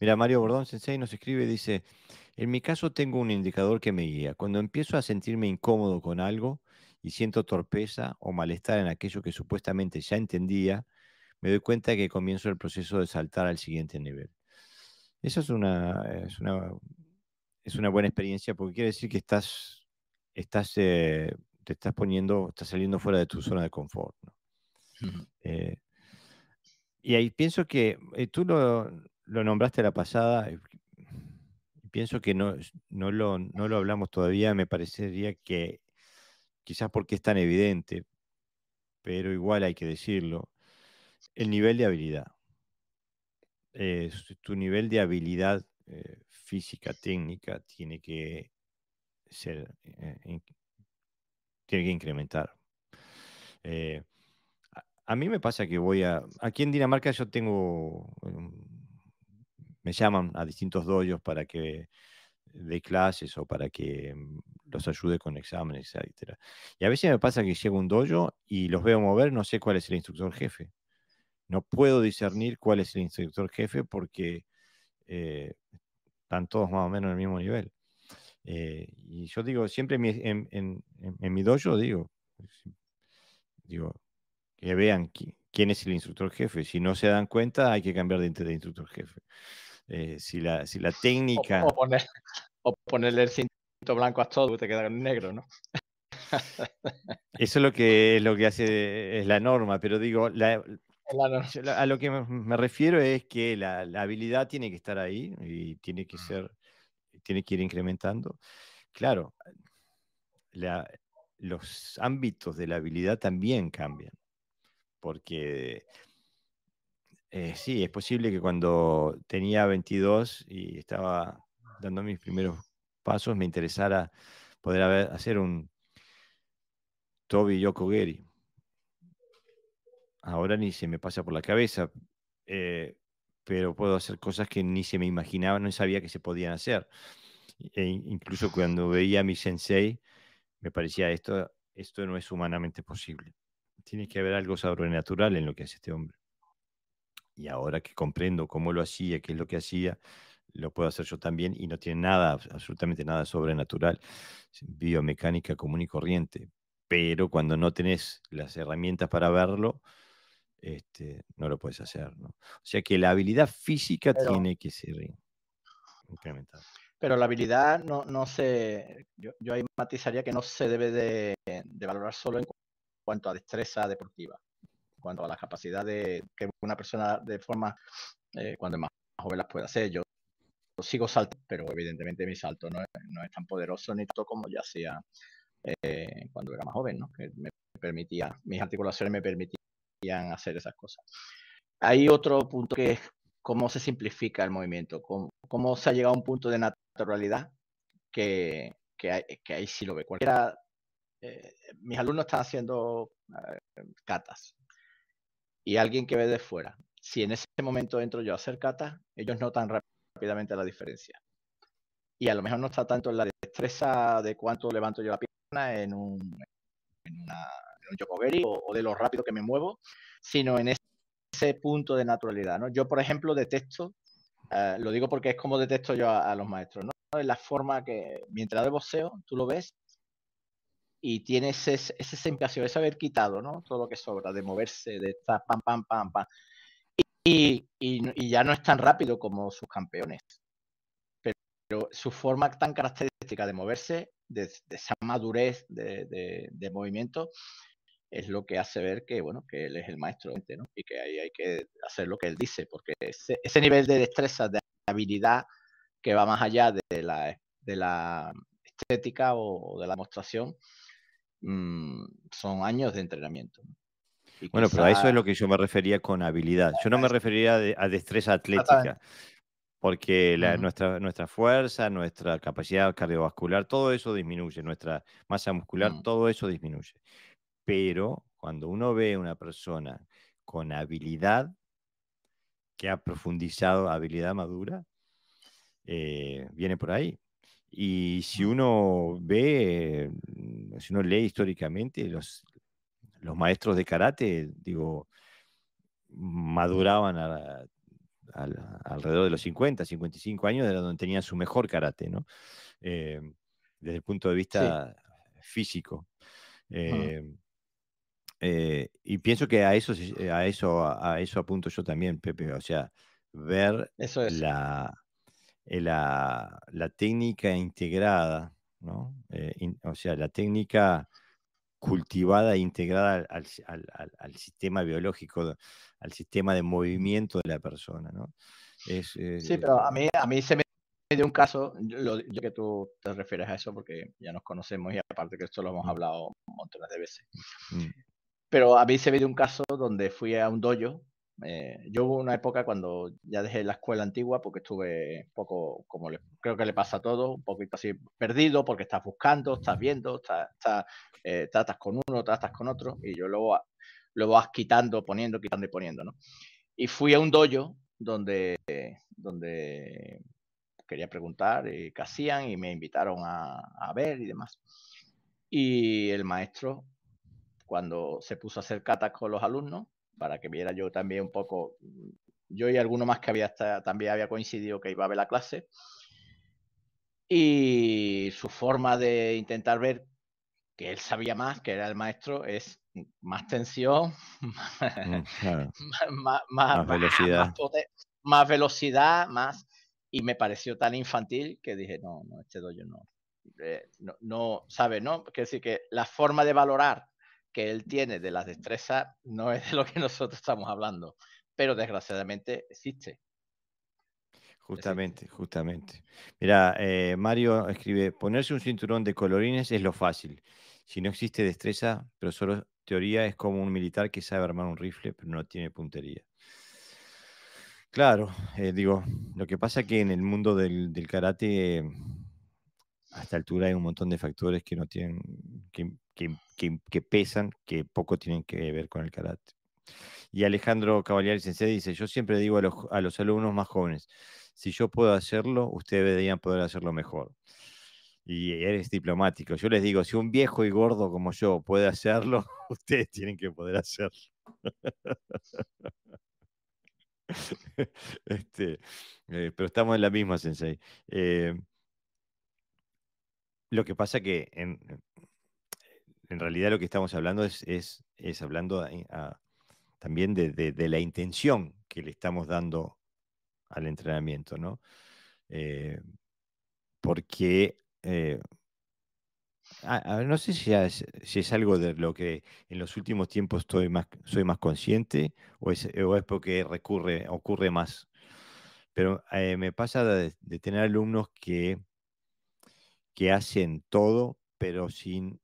Mira, Mario Bordón Sensei nos escribe, dice, en mi caso tengo un indicador que me guía. Cuando empiezo a sentirme incómodo con algo y siento torpeza o malestar en aquello que supuestamente ya entendía, me doy cuenta de que comienzo el proceso de saltar al siguiente nivel. Esa es una, es una, buena experiencia porque quiere decir que estás, estás eh, te estás poniendo, estás saliendo fuera de tu zona de confort. Eh, y ahí pienso que eh, tú lo, nombraste la pasada, eh, pienso que no, no, lo, hablamos todavía, me parecería que quizás porque es tan evidente, pero igual hay que decirlo, el nivel de habilidad. tu nivel de habilidad física, técnica, tiene que ser tiene que incrementar. Eh, a, mí me pasa que voy a... Aquí en Dinamarca yo tengo... Me llaman a distintos doyos para que dé clases o para que mm, los ayude con exámenes, etc. Y a veces me pasa que llega un doyo y los veo mover, no sé cuál es el instructor jefe. No puedo discernir cuál es el instructor jefe porque eh, están todos más o menos en el mismo nivel. Eh, y yo digo, siempre en, mi dojo digo, digo, que vean quién es el instructor jefe. Si no se dan cuenta, hay que cambiar de, instructor jefe. Eh, si, la, si la técnica... O, poner, o ponerle el cinto blanco a todo, te queda negro, ¿no? Eso es lo que, lo que hace, es la norma, pero digo, a lo que me refiero es que la, habilidad tiene que estar ahí y tiene que mm. ser tiene que ir incrementando. Claro, los ámbitos de la habilidad también cambian, porque eh, sí, es posible que cuando tenía 22 y estaba dando mis primeros pasos, me interesara poder hacer un Toby Yokogeri. Ahora ni se me pasa por la cabeza. Eh, pero puedo hacer cosas que ni se me imaginaba, no sabía que se podían hacer. E incluso cuando veía a mi sensei, me parecía esto, esto no es humanamente posible. Tiene que haber algo sobrenatural en lo que hace este hombre. Y ahora que comprendo cómo lo hacía, qué es lo que hacía, lo puedo hacer yo también y no tiene nada, absolutamente nada sobrenatural, biomecánica común y corriente. Pero cuando no tenés las herramientas para verlo, este, no lo puedes hacer. O sea que la habilidad física tiene que ser incrementada. Pero la habilidad no, no se. Yo, ahí matizaría que no se debe de, valorar solo en cuanto a destreza deportiva, en cuanto a la capacidad de que una persona de forma, eh, cuando es más joven las pueda hacer. Yo sigo salto, pero evidentemente mi salto no es, no es tan poderoso ni todo como ya hacía eh, cuando era más joven, ¿no? que me permitía, mis articulaciones me permitían hacer esas cosas. Hay otro punto que es cómo se simplifica el movimiento, cómo, se ha llegado a un punto de naturalidad que, que, hay, que ahí sí lo ve cualquiera. Eh, mis alumnos están haciendo eh, catas y alguien que ve de fuera. Si en ese momento entro yo a hacer catas, ellos notan rápidamente la diferencia. Y a lo mejor no está tanto en la destreza de cuánto levanto yo la pierna en, un, en una un o, o de lo rápido que me muevo, sino en ese punto de naturalidad, Yo, por ejemplo, detesto, eh, lo digo porque es como detesto yo a, los maestros, En la forma que, mientras de boxeo, tú lo ves y tienes ese, ese ese haber quitado, ¿no? Todo lo que sobra, de moverse, de estar pam, pam, pam, pam. Y, ya no es tan rápido como sus campeones. Pero, su forma tan característica de moverse, de, esa madurez de, movimiento, es lo que hace ver que, bueno, que él es el maestro, ¿no? Y que ahí hay que hacer lo que él dice, porque ese, nivel de destreza, de habilidad que va más allá de la, de la estética o, de la demostración, mm, son años de entrenamiento. bueno, pero a eso es lo que yo me refería con habilidad. Yo no me refería a destreza atlética, porque nuestra, nuestra fuerza, nuestra capacidad cardiovascular, todo eso disminuye, nuestra masa muscular, mm. todo eso disminuye pero cuando uno ve una persona con habilidad, que ha profundizado habilidad madura, eh, viene por ahí. Y si mm. uno ve, mm, si uno lee históricamente, los, los maestros de karate, digo, maduraban alrededor de los 50, 55 años, era donde tenían su mejor karate, ¿no? Eh, desde el punto de vista físico. Mm. Eh, eh, y pienso que a eso, eh, a eso, a eso apunto yo también, Pepe. O sea, ver eh, la, la, técnica integrada, ¿no? o sea, la técnica cultivada e integrada al, sistema biológico, al sistema de movimiento de la persona, ¿no? sí, pero a mí, a mí se me dio un caso, yo, que tú te refieres a eso porque ya nos conocemos y aparte que esto lo hemos mm. hablado montón de veces. Mm. Pero a mí se me un caso donde fui a un dojo. Eh, yo hubo una época cuando ya dejé la escuela antigua porque estuve un poco, como creo que le pasa a todo, un poquito así perdido porque estás buscando, estás viendo, estás, eh, tratas con uno, tratas con otro y yo luego lo vas quitando, poniendo, quitando y poniendo, Y fui a un dojo donde, donde quería preguntar y eh, qué hacían y me invitaron a, a, ver y demás. Y el maestro cuando se puso a hacer catas con los alumnos, para que viera yo también un poco, mm, yo y alguno más que había también había coincidido que iba a ver la clase, y su forma de intentar ver que él sabía más, que era el maestro, es más tensión, mm, más, más, más, velocidad. más, velocidad, más y me pareció tan infantil que dije no, no este doy no, eh, no, no sabe, no, que decir que la forma de valorar que él tiene de las destrezas no es de lo que nosotros estamos hablando, pero desgraciadamente existe. Justamente, justamente. Mira, eh, Mario escribe, ponerse un cinturón de colorines es lo fácil. Si no existe destreza, pero solo teoría, es como un militar que sabe armar un rifle, pero no tiene puntería. Claro, eh, digo, lo que pasa es que en el mundo del, karate, a esta altura hay un montón de factores que no tienen, que que, pesan, que poco tienen que ver con el carácter. Y Alejandro Cavaliari Sensei dice, yo siempre digo a los, alumnos más jóvenes, si yo puedo hacerlo, ustedes deberían poder hacerlo mejor. Y eres diplomático. Yo les digo, si un viejo y gordo como yo puede hacerlo, ustedes tienen que poder hacerlo. Este, eh, pero estamos en la misma, Sensei. Eh, lo que pasa que en, en realidad lo que estamos hablando es, es, es hablando eh, también de, de, la intención que le estamos dando al entrenamiento, ¿no? Eh, porque eh, no sé si es, si es, algo de lo que en los últimos tiempos estoy más, soy más consciente o es, o es porque recurre, ocurre más. Pero me pasa de, de tener alumnos que, que hacen todo, pero sin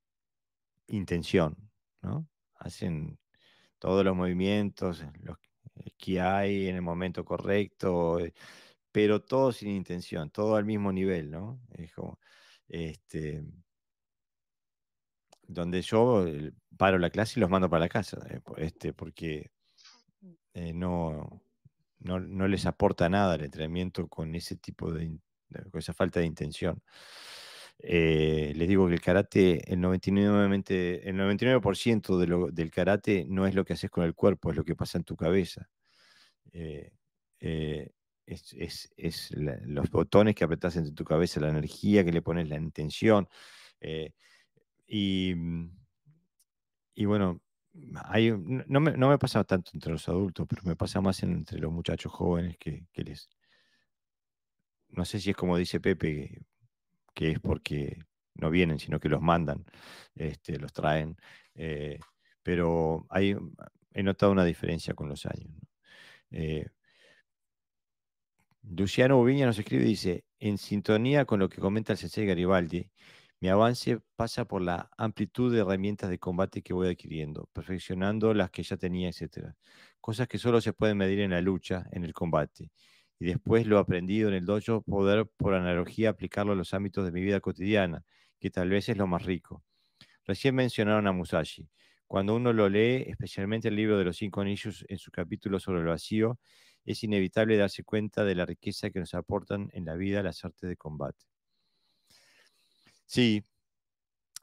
intención, ¿no? Hacen todos los movimientos eh, los eh, que hay en el momento correcto, eh, pero todo sin intención, todo al mismo nivel, ¿no? Es como, este, donde yo paro la clase y los mando para la casa, este, porque no, no, no, les aporta nada el entrenamiento con ese tipo de, con esa falta de intención. Eh, les digo que el karate, el 99%, el 99 del karate no es lo que haces con el cuerpo, es lo que pasa en tu cabeza. Eh, eh, es, los botones que apretas en tu cabeza, la energía que le pones, la intención. Mm, y, bueno, no, me, pasa tanto entre los adultos, pero me pasa más entre los muchachos jóvenes que, que les... No sé si es como dice Pepe, que es porque no vienen, sino que los mandan, este, los traen. Eh, pero he notado una diferencia con los años. Eh, Luciano Ubiña nos escribe y dice, en sintonía con lo que comenta el CC Garibaldi, mi avance pasa por la amplitud de herramientas de combate que voy adquiriendo, perfeccionando las que ya tenía, etc. Cosas que solo se pueden medir en la lucha, en el combate, y después lo aprendido en el dojo, poder por analogía aplicarlo a los ámbitos de mi vida cotidiana, que tal vez es lo más rico. Recién mencionaron a Musashi. Cuando uno lo lee, especialmente el libro de los cinco anillos en su capítulo sobre el vacío, es inevitable darse cuenta de la riqueza que nos aportan en la vida las artes de combate. Sí,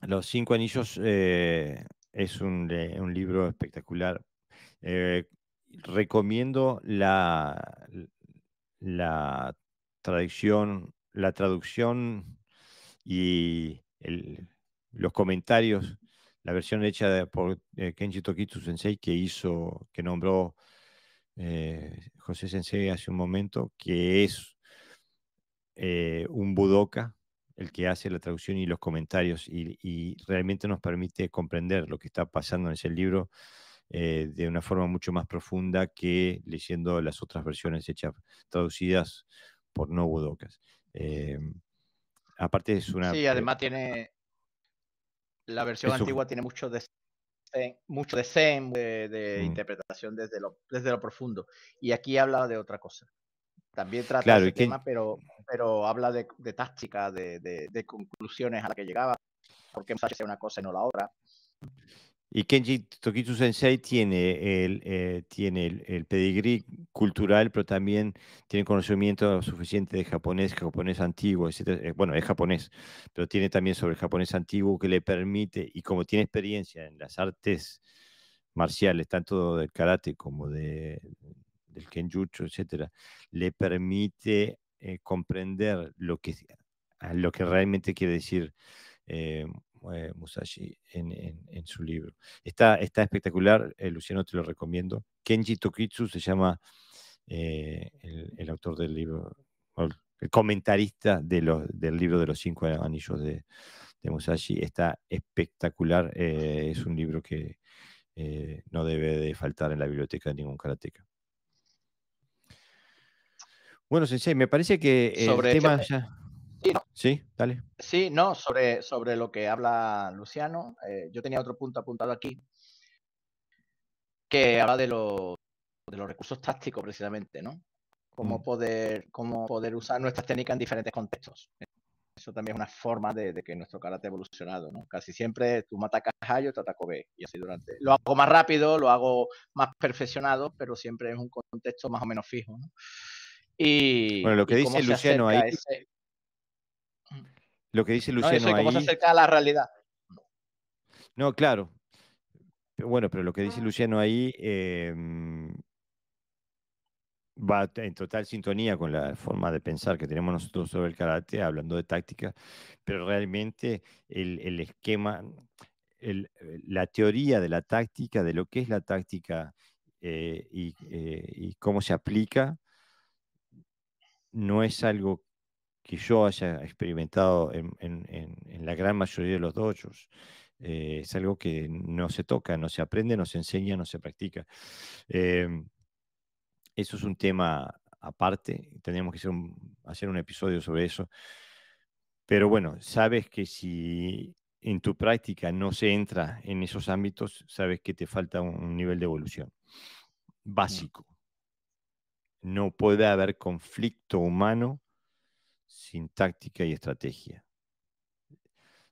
Los cinco anillos eh, es eh, un, libro espectacular. Eh, recomiendo la, la traducción, la traducción y los comentarios, la versión hecha por eh, Kenji Tokitsu Sensei que hizo, que nombró eh, José Sensei hace un momento, que es eh, un budoka el que hace la traducción y los comentarios y realmente nos permite comprender lo que está pasando en ese libro eh, de una forma mucho más profunda que leyendo las otras versiones hechas, traducidas por no Budokas. Eh, aparte es una... Sí, eh, además tiene... La versión antigua tiene mucho de mucho de zen, mm. de, interpretación desde lo, desde lo profundo. Y aquí habla de otra cosa. También trata claro, tema, pero, pero habla de, de táctica, de, conclusiones a las que llegaba, porque Musashi hace una cosa y no la otra. Y Kenji Tokitsu Sensei tiene, el, eh, tiene el, pedigrí cultural, pero también tiene conocimiento suficiente de japonés, japonés antiguo, etc. Eh, bueno, es japonés, pero tiene también sobre el japonés antiguo que le permite, y como tiene experiencia en las artes marciales, tanto del karate como del kenjutsu, etc., le permite eh, comprender lo que, lo que realmente quiere decir eh, Musashi en, su libro. Está, está espectacular, eh, Luciano, te lo recomiendo. Kenji Tokitsu se llama eh, el, autor del libro, el comentarista de los, del libro de los cinco anillos de, Musashi. Está espectacular, es un libro que no debe de faltar en la biblioteca de ningún karateca. Bueno, Sensei, me parece que el tema este ya... Sí, dale. Sí, no, sobre, sobre lo que habla Luciano, eh, yo tenía otro punto apuntado aquí que habla de, de los recursos tácticos precisamente, ¿no? Mm. Cómo, poder, poder usar nuestras técnicas en diferentes contextos. Eso también es una forma de, que nuestro karate ha evolucionado, ¿no? Casi siempre tú me atacas A, yo te ataco B. Y así durante... Lo hago más rápido, lo hago más perfeccionado, pero siempre es un contexto más o menos fijo, ¿no? Y, bueno, lo que dice Luciano ahí, lo que dice Luciano no, ahí... se acerca a la realidad? No, claro. Bueno, pero lo que dice ah. Luciano ahí em, va en total sintonía con la forma de pensar que tenemos nosotros sobre el karate, hablando de táctica, pero realmente el, el esquema, el, eh, la teoría de la táctica, de lo que es la táctica eh, y, eh, y, cómo se aplica, no es algo que yo haya experimentado en, la gran mayoría de los dojos. Eh, es algo que no se toca, no se aprende, no se enseña, no se practica. Em, eso es un tema aparte, Tenemos que hacer un, hacer un episodio sobre eso. Pero bueno, sabes que si en tu práctica no se entra en esos ámbitos, sabes que te falta un nivel de evolución básico. No puede haber conflicto humano sin táctica y estrategia.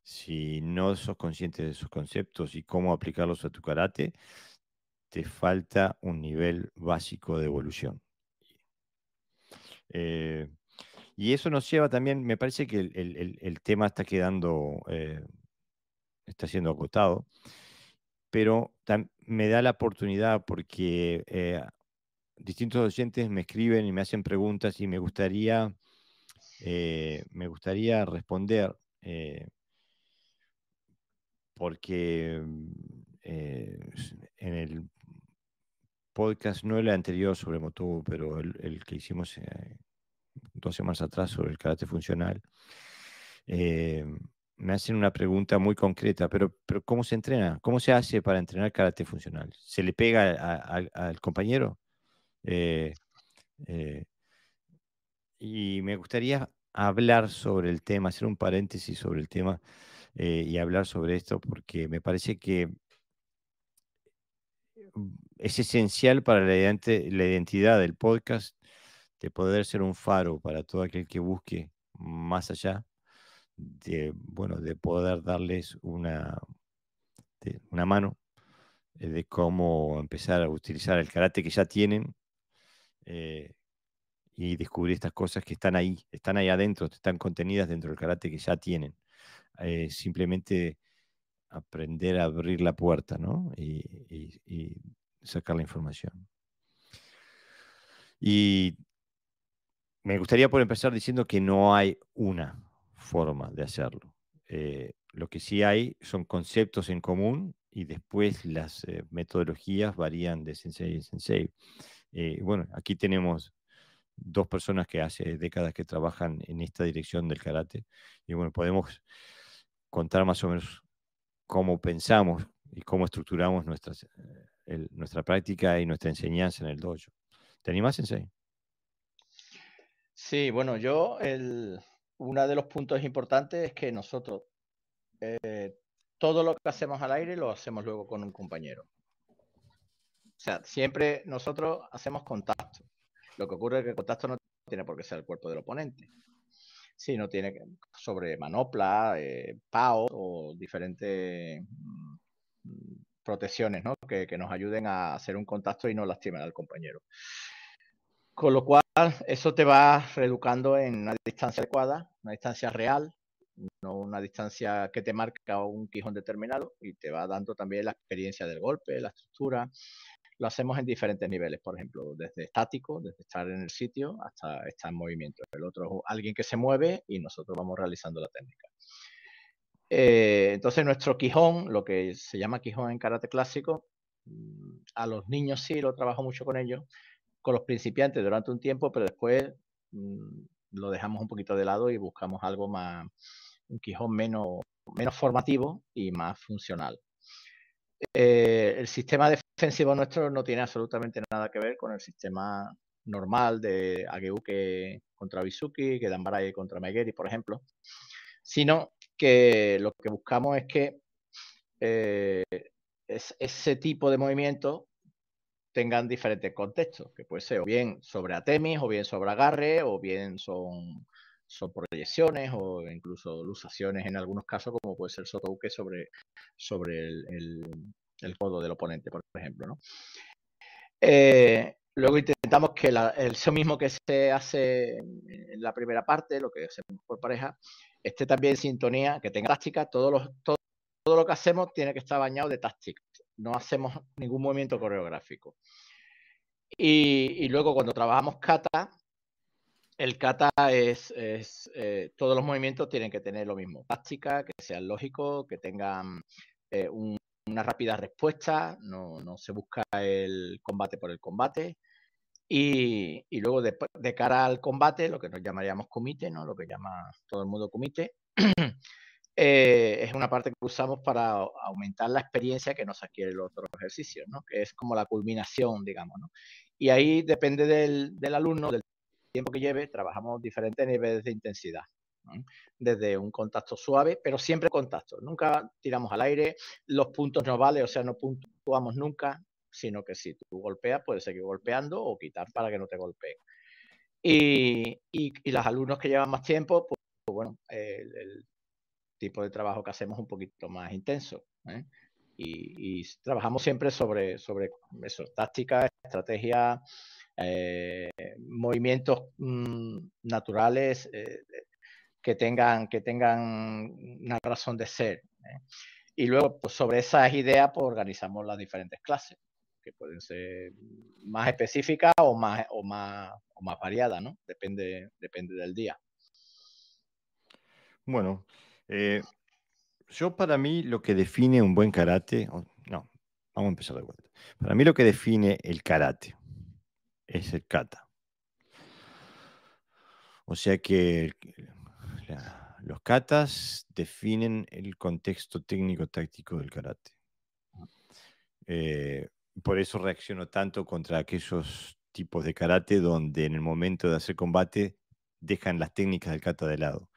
Si no sos consciente de esos conceptos y cómo aplicarlos a tu karate, te falta un nivel básico de evolución. Eh, y eso nos lleva también, me parece que el, tema está quedando, eh, está siendo acotado, pero me da la oportunidad porque eh, distintos docentes me escriben y me hacen preguntas y me gustaría eh, me gustaría responder eh, porque mm, eh, en el podcast, no el anterior sobre Motu, pero el, que hicimos dos semanas atrás sobre el carácter funcional, me hacen una pregunta muy concreta, pero, pero ¿cómo se entrena? ¿Cómo se hace para entrenar karate funcional? ¿Se le pega al compañero? y me gustaría hablar sobre el tema, hacer un paréntesis sobre el tema eh, y hablar sobre esto porque me parece que es esencial para la identidad, la identidad del podcast de poder ser un faro para todo aquel que busque más allá de, bueno, de poder darles una, una mano eh, de cómo empezar a utilizar el karate que ya tienen eh, y descubrir estas cosas que están ahí, están ahí adentro, están contenidas dentro del karate que ya tienen. Eh, simplemente aprender a abrir la puerta ¿no? y, sacar la información. Y me gustaría por empezar diciendo que no hay una forma de hacerlo. Eh, lo que sí hay son conceptos en común y después las eh, metodologías varían de sensei en sensei. bueno, aquí tenemos dos personas que hace décadas que trabajan en esta dirección del karate. Y bueno, podemos contar más o menos cómo pensamos y cómo estructuramos nuestras, nuestra práctica y nuestra enseñanza en el dojo. ¿Te animas Sensei? Sí, bueno, yo, el, uno de los puntos importantes es que nosotros eh, todo lo que hacemos al aire lo hacemos luego con un compañero. O sea, siempre nosotros hacemos contacto. Lo que ocurre es que el contacto no tiene por qué ser el cuerpo del oponente, sino tiene sobre manopla, eh, PAO o diferentes mm, protecciones que, que nos ayuden a hacer un contacto y no lastimar al compañero. Con lo cual, eso te va reeducando en una distancia adecuada, una distancia real, no una distancia que te marca un quijón determinado, y te va dando también la experiencia del golpe, la estructura, lo hacemos en diferentes niveles, por ejemplo, desde estático, desde estar en el sitio, hasta estar en movimiento. El otro es alguien que se mueve y nosotros vamos realizando la técnica. Eh, entonces, nuestro quijón, lo que se llama quijón en karate clásico, mm, a los niños sí lo trabajo mucho con ellos, con los principiantes durante un tiempo, pero después mm, lo dejamos un poquito de lado y buscamos algo más, un quijón menos, menos formativo y más funcional. Eh, el sistema defensivo nuestro no tiene absolutamente nada que ver con el sistema normal de Ageuke contra Bisuki, que Barai contra Megeri, por ejemplo, sino que lo que buscamos es que eh, ese tipo de movimientos tengan diferentes contextos, que puede ser o bien sobre Atemis, o bien sobre Agarre, o bien son son proyecciones o incluso lusaciones en algunos casos, como puede ser sotouque sobre, sobre el, el, codo del oponente, por ejemplo. Eh, luego intentamos que el eso mismo que se hace en la primera parte, lo que hacemos por pareja, esté también en sintonía, que tenga táctica, todo, lo que hacemos tiene que estar bañado de táctica, no hacemos ningún movimiento coreográfico. Y, y luego cuando trabajamos kata, el kata es, eh, todos los movimientos tienen que tener lo mismo, táctica, que sean lógico, que tengan eh, una rápida respuesta, no, se busca el combate por el combate. Y, luego de, cara al combate, lo que nos llamaríamos comité, ¿no? lo que llama todo el mundo comité, eh, es una parte que usamos para aumentar la experiencia que nos adquiere el otro ejercicio, que es como la culminación, digamos. ¿no? Y ahí depende del, del alumno, del tiempo que lleve, trabajamos diferentes niveles de intensidad. Desde un contacto suave, pero siempre contacto. Nunca tiramos al aire, los puntos no valen, o sea, no puntuamos nunca, sino que si tú golpeas, puedes seguir golpeando o quitar para que no te golpeen. Y, y, los alumnos que llevan más tiempo, pues, pues bueno, el, tipo de trabajo que hacemos un poquito más intenso. ¿eh? Y, trabajamos siempre sobre, sobre eso, tácticas, estrategias eh, movimientos mm, naturales eh, que, tengan, que tengan una razón de ser. ¿eh? Y luego, pues, sobre esas ideas, pues, organizamos las diferentes clases, que pueden ser más específicas o más, o más, o más variadas, ¿no? Depende, depende del día. Bueno, yo para mí lo que define un buen karate, no, vamos a empezar de vuelta. Para mí lo que define el karate, es el kata. O sea que los katas definen el contexto técnico-táctico del karate. Eh, por eso reacciono tanto contra aquellos tipos de karate donde en el momento de hacer combate dejan las técnicas del kata de lado.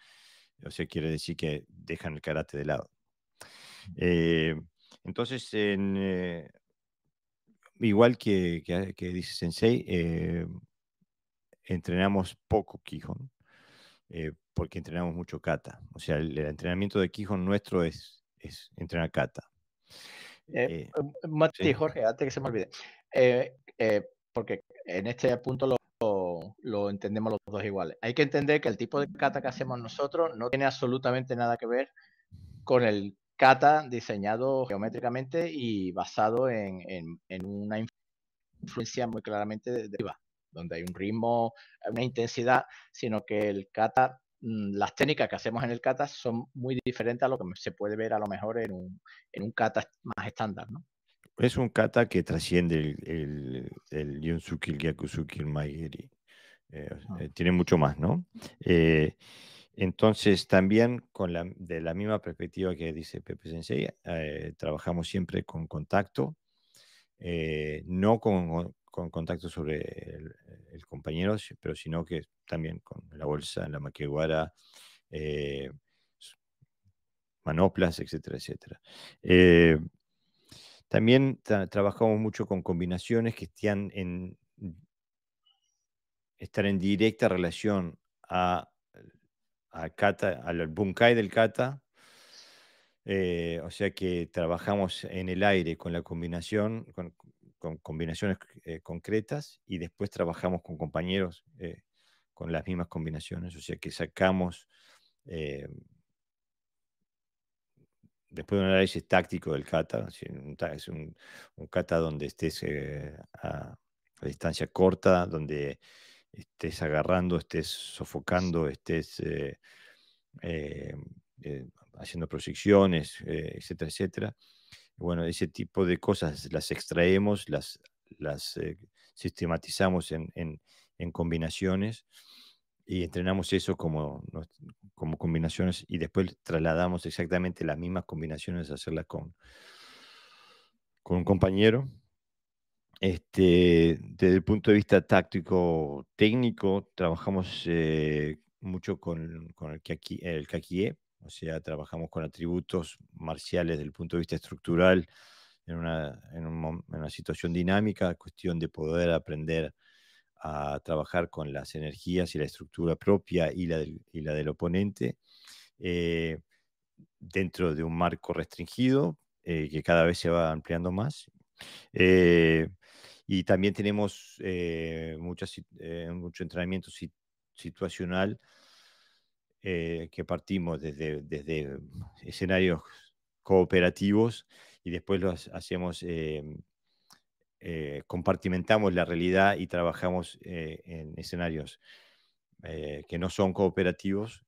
O sea, quiere decir que dejan el karate de lado. Eh, entonces, en, eh, igual que, dice Sensei, eh, entrenamos poco Quijón, eh, porque entrenamos mucho kata. O sea, el, entrenamiento de Quijón nuestro es, es entrenar kata. Eh, Mati, Jorge, antes que se me olvide, porque en este punto lo, lo, entendemos los dos iguales. Hay que entender que el tipo de kata que hacemos nosotros no tiene absolutamente nada que ver con el kata diseñado geométricamente y basado en, una influencia muy claramente de, IVA, donde hay un ritmo, una intensidad, sino que el kata, mm, las técnicas que hacemos en el kata son muy diferentes a lo que se puede ver a lo mejor en un, kata más estándar, ¿no? Es un kata que trasciende el, el, el Yunsuki, el Gyakusuki, eh, ah. eh, tiene mucho más, ¿no? Eh, entonces, también con la, de la misma perspectiva que dice Pepe Sensei, eh, trabajamos siempre con contacto, eh, no con, contacto sobre el, compañero, pero sino que también con la bolsa, la maquiguara, eh, manoplas, etcétera, etcétera. también trabajamos mucho con combinaciones que están en, estar en directa relación a al al bunkai del kata. Eh, o sea que trabajamos en el aire con la combinación, con, combinaciones eh, concretas y después trabajamos con compañeros eh, con las mismas combinaciones. O sea que sacamos, después de un análisis táctico del kata, es un, kata donde estés a distancia corta, donde estés agarrando, estés sofocando, estés eh, eh, eh, haciendo proyecciones, etcétera, etcétera. Bueno, ese tipo de cosas las extraemos, las, sistematizamos en, combinaciones y entrenamos eso como, combinaciones y después trasladamos exactamente las mismas combinaciones a hacerlas con, con un compañero este, desde el punto de vista táctico técnico, trabajamos eh, mucho con, el, kakié, o sea, trabajamos con atributos marciales desde el punto de vista estructural en una, situación dinámica, cuestión de poder aprender a trabajar con las energías y la estructura propia y la del, oponente eh, dentro de un marco restringido eh, que cada vez se va ampliando más. Y también tenemos eh, eh, mucho entrenamiento situacional eh, que partimos desde, escenarios cooperativos y después los hacemos, compartimentamos la realidad y trabajamos en escenarios que no son cooperativos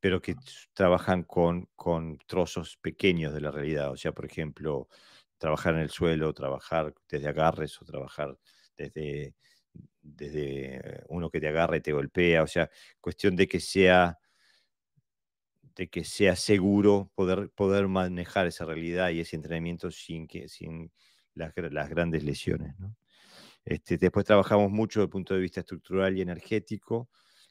pero que trabajan con, con, trozos pequeños de la realidad. O sea, por ejemplo, trabajar en el suelo, trabajar desde agarres o trabajar desde, desde uno que te agarre y te golpea, o sea, cuestión de que sea de que sea seguro poder, poder manejar esa realidad y ese entrenamiento sin, que, sin las, grandes lesiones. Este, después trabajamos mucho desde el punto de vista estructural y energético,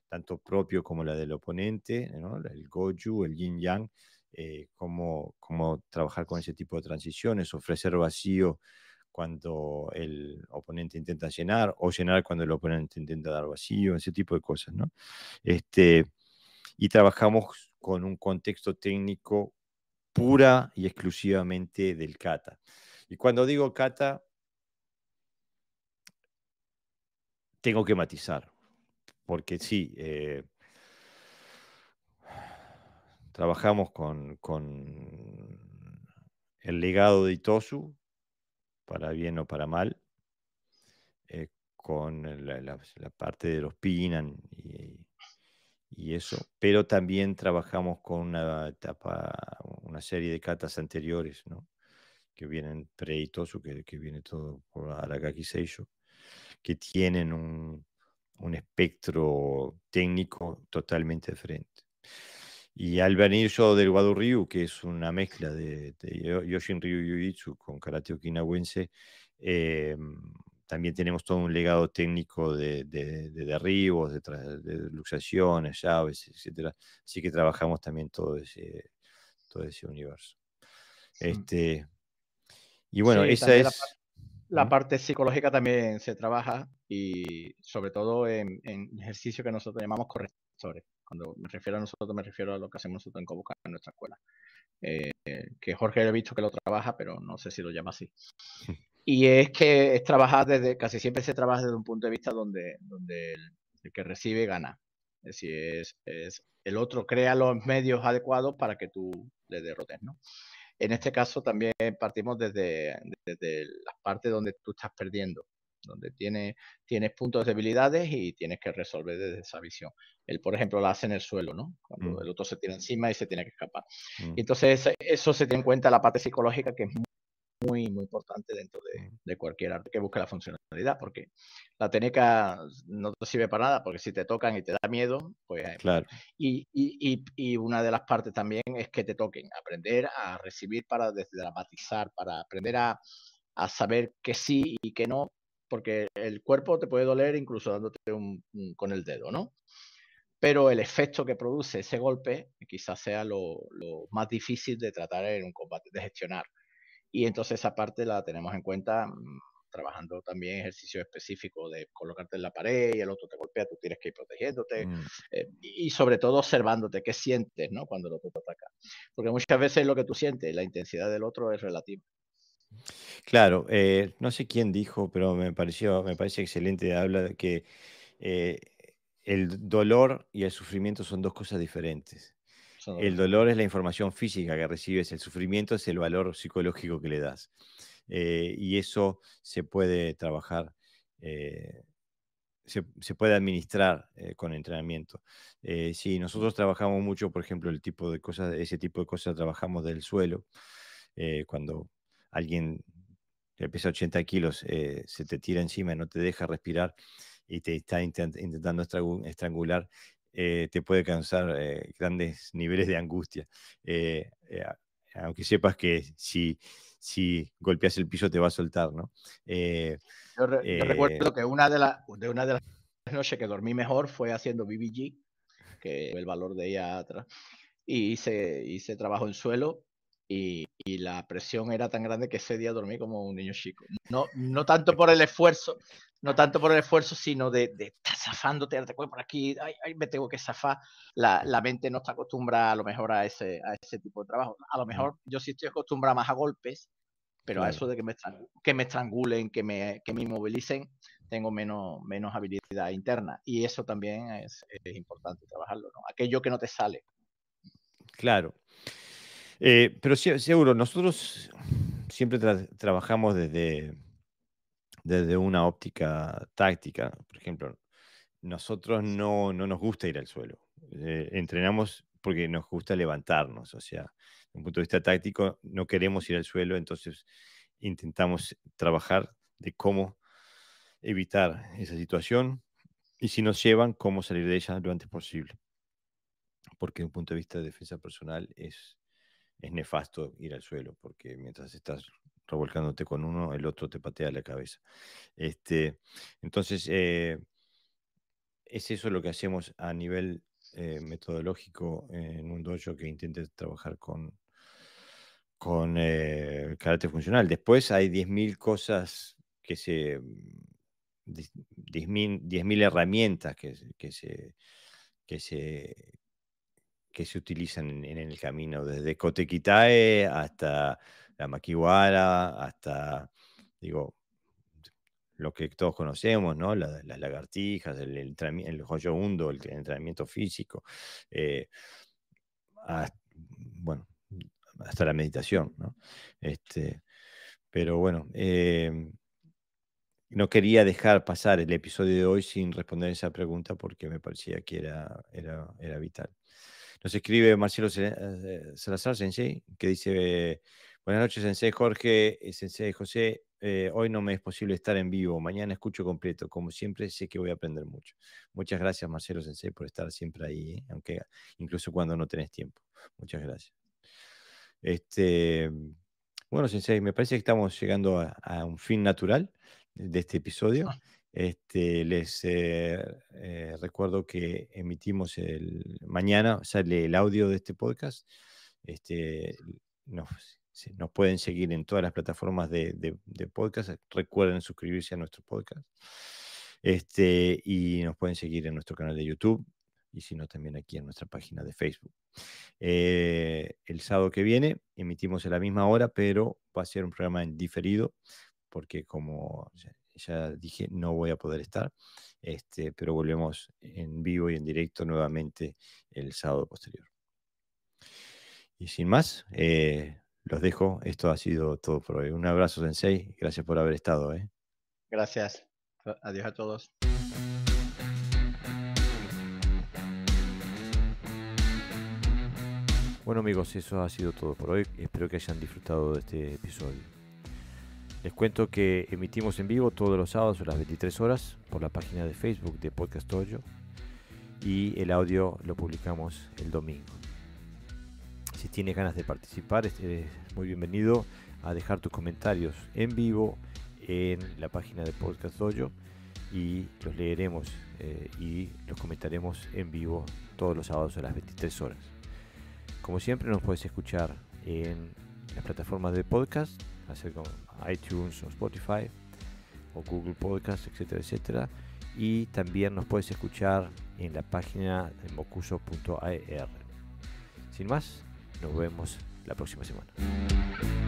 tanto propio como la del oponente, el goju, el yin yang, eh, cómo, trabajar con ese tipo de transiciones, ofrecer vacío cuando el oponente intenta llenar o llenar cuando el oponente intenta dar vacío, ese tipo de cosas, ¿no? Este, y trabajamos con un contexto técnico pura y exclusivamente del kata. Y cuando digo kata, tengo que matizar, porque sí, eh, Trabajamos con, el legado de Itosu, para bien o para mal, eh, con la, parte de los Pinan y, eso, pero también trabajamos con una etapa, una serie de catas anteriores, que vienen pre-Itosu, que, viene todo por Aragaki Seisho, que tienen un espectro técnico totalmente diferente. Y al venir yo del Guadurriu, que es una mezcla de, de Yoshin Ryu Uitsu con karate okinawense, eh, también tenemos todo un legado técnico de, de derribos, de, luxaciones, llaves, etc. Así que trabajamos también todo ese, todo ese universo. Este, y bueno, esa es... La, ¿Mm? parte psicológica también se trabaja y sobre todo en, en que nosotros llamamos correctores. Cuando me refiero a nosotros, me refiero a lo que hacemos nosotros en Cobuca, en nuestra escuela. Eh, que Jorge he visto que lo trabaja, pero no sé si lo llama así. Y es que es trabajar desde, casi siempre se trabaja desde un punto de vista donde, donde el, que recibe gana. Es decir, es, el otro crea los medios adecuados para que tú le derrotes, ¿no? En este caso también partimos desde, desde la parte donde tú estás perdiendo donde tiene, tienes puntos de debilidades y tienes que resolver desde esa visión. Él, por ejemplo, la hace en el suelo, ¿no? Cuando mm. el otro se tira encima y se tiene que escapar. Mm. entonces, eso se tiene en cuenta la parte psicológica que es muy muy, importante dentro mm. de, cualquier arte que busque la funcionalidad, porque la técnica no te sirve para nada, porque si te tocan y te da miedo, pues... Eh, claro. Y, una de las partes también es que te toquen, aprender a recibir para desdramatizar, para aprender a, a saber que sí y que no, porque el cuerpo te puede doler incluso dándote un, con el dedo, ¿no? Pero el efecto que produce ese golpe quizás sea lo, más difícil de tratar en un combate, de gestionar. Y entonces esa parte la tenemos en cuenta mm, trabajando también ejercicio específico de colocarte en la pared y el otro te golpea, tú tienes que ir protegiéndote mm. eh, y sobre todo observándote qué sientes ¿no? cuando el otro te ataca. Porque muchas veces lo que tú sientes, la intensidad del otro es relativa. Claro, eh, no sé quién dijo, pero me pareció, me parece excelente, habla de que eh, el dolor y el sufrimiento son dos cosas diferentes. el dolor es la información física que recibes, el sufrimiento es el valor psicológico que le das. Eh, y eso se puede trabajar, se, puede administrar con entrenamiento. si nosotros trabajamos mucho, por ejemplo, el tipo de cosas, ese tipo de cosas trabajamos del suelo, cuando alguien que pesa 80 kilos eh, se te tira encima, no te deja respirar y te está intentando estrangular, eh, te puede causar eh, grandes niveles de angustia. aunque sepas que si, si golpeas el piso te va a soltar, ¿no? yo, recuerdo que una de, de una de las noches que dormí mejor fue haciendo BBG, que el valor de ella atrás, y hice, hice trabajo en suelo y, la presión era tan grande que ese día dormí como un niño chico. No, no tanto por el esfuerzo, no tanto por el esfuerzo, sino de, estar zafándote, por aquí, ay, me tengo que zafar. La, la, mente no está acostumbrada a lo mejor a ese, a ese tipo de trabajo. A lo mejor yo sí estoy acostumbrada más a golpes, pero a eso de que me, que me estrangulen, que me, que me inmovilicen, tengo menos, menos habilidad interna. Y eso también es, es importante trabajarlo, Aquello que no te sale. Claro. Eh, pero seguro, nosotros siempre trabajamos desde, desde una óptica táctica. Por ejemplo, nosotros no, nos gusta ir al suelo. Eh, entrenamos porque nos gusta levantarnos. O sea, desde un punto de vista táctico, no queremos ir al suelo, entonces intentamos trabajar de cómo evitar esa situación y si nos llevan, cómo salir de ella lo antes posible. Porque desde un punto de vista de defensa personal es es nefasto ir al suelo, porque mientras estás revolcándote con uno, el otro te patea la cabeza. Este, entonces, eh, es eso lo que hacemos a nivel eh, metodológico en un dojo que intente trabajar con, con carácter eh, funcional. Después hay 10.000 cosas que se... 10.000 mm, herramientas que se que se que se utilizan en, el camino, desde Cotequitae hasta la maquiwara, hasta, digo, lo que todos conocemos, Las, lagartijas, el, el, el, joyo hundo, el entrenamiento físico, eh, hasta, bueno, hasta la meditación, ¿no? Este, pero bueno, em, no quería dejar pasar el episodio de hoy sin responder esa pregunta porque me parecía que era, era vital. Nos escribe Marcelo eh, Salazar Sensei, que dice, buenas noches Sensei Jorge, eh, Sensei José, eh, hoy no me es posible estar en vivo, mañana escucho completo, como siempre sé que voy a aprender mucho. Muchas gracias Marcelo Sensei por estar siempre ahí, aunque incluso cuando no tenés tiempo. Muchas gracias. Este, bueno, Sensei, me parece que estamos llegando a un fin natural de este episodio. Ah. Este, les eh, eh, recuerdo que emitimos el mañana, sale el audio de este podcast. Este, nos, pueden seguir en todas las plataformas de, podcast. Eh, recuerden suscribirse a nuestro podcast. Este, y nos pueden seguir en nuestro canal de YouTube y si no también aquí en nuestra página de Facebook. el sábado que viene emitimos a la misma hora, pero va a ser un programa en diferido porque como ya dije, no voy a poder estar, este, pero volvemos en vivo y en directo nuevamente el sábado posterior. Y sin más, eh, los dejo. Esto ha sido todo por hoy. Un abrazo, Sensei. Gracias por haber estado. ¿eh? Gracias. Adiós a todos. Bueno amigos, eso ha sido todo por hoy. Espero que hayan disfrutado de este episodio. Les cuento que emitimos en vivo todos los sábados a las 23 horas por la página de Facebook de Podcast Hoyo y el audio lo publicamos el domingo. Si tienes ganas de participar, eres muy bienvenido a dejar tus comentarios en vivo en la página de Podcast Ojo y los leeremos eh, y los comentaremos en vivo todos los sábados a las 23 horas. Como siempre, nos puedes escuchar en las plataformas de podcast hacer con iTunes o Spotify o Google Podcast, etcétera, etcétera. Y también nos puedes escuchar en la página de mocuso.ar. E Sin más, nos vemos la próxima semana.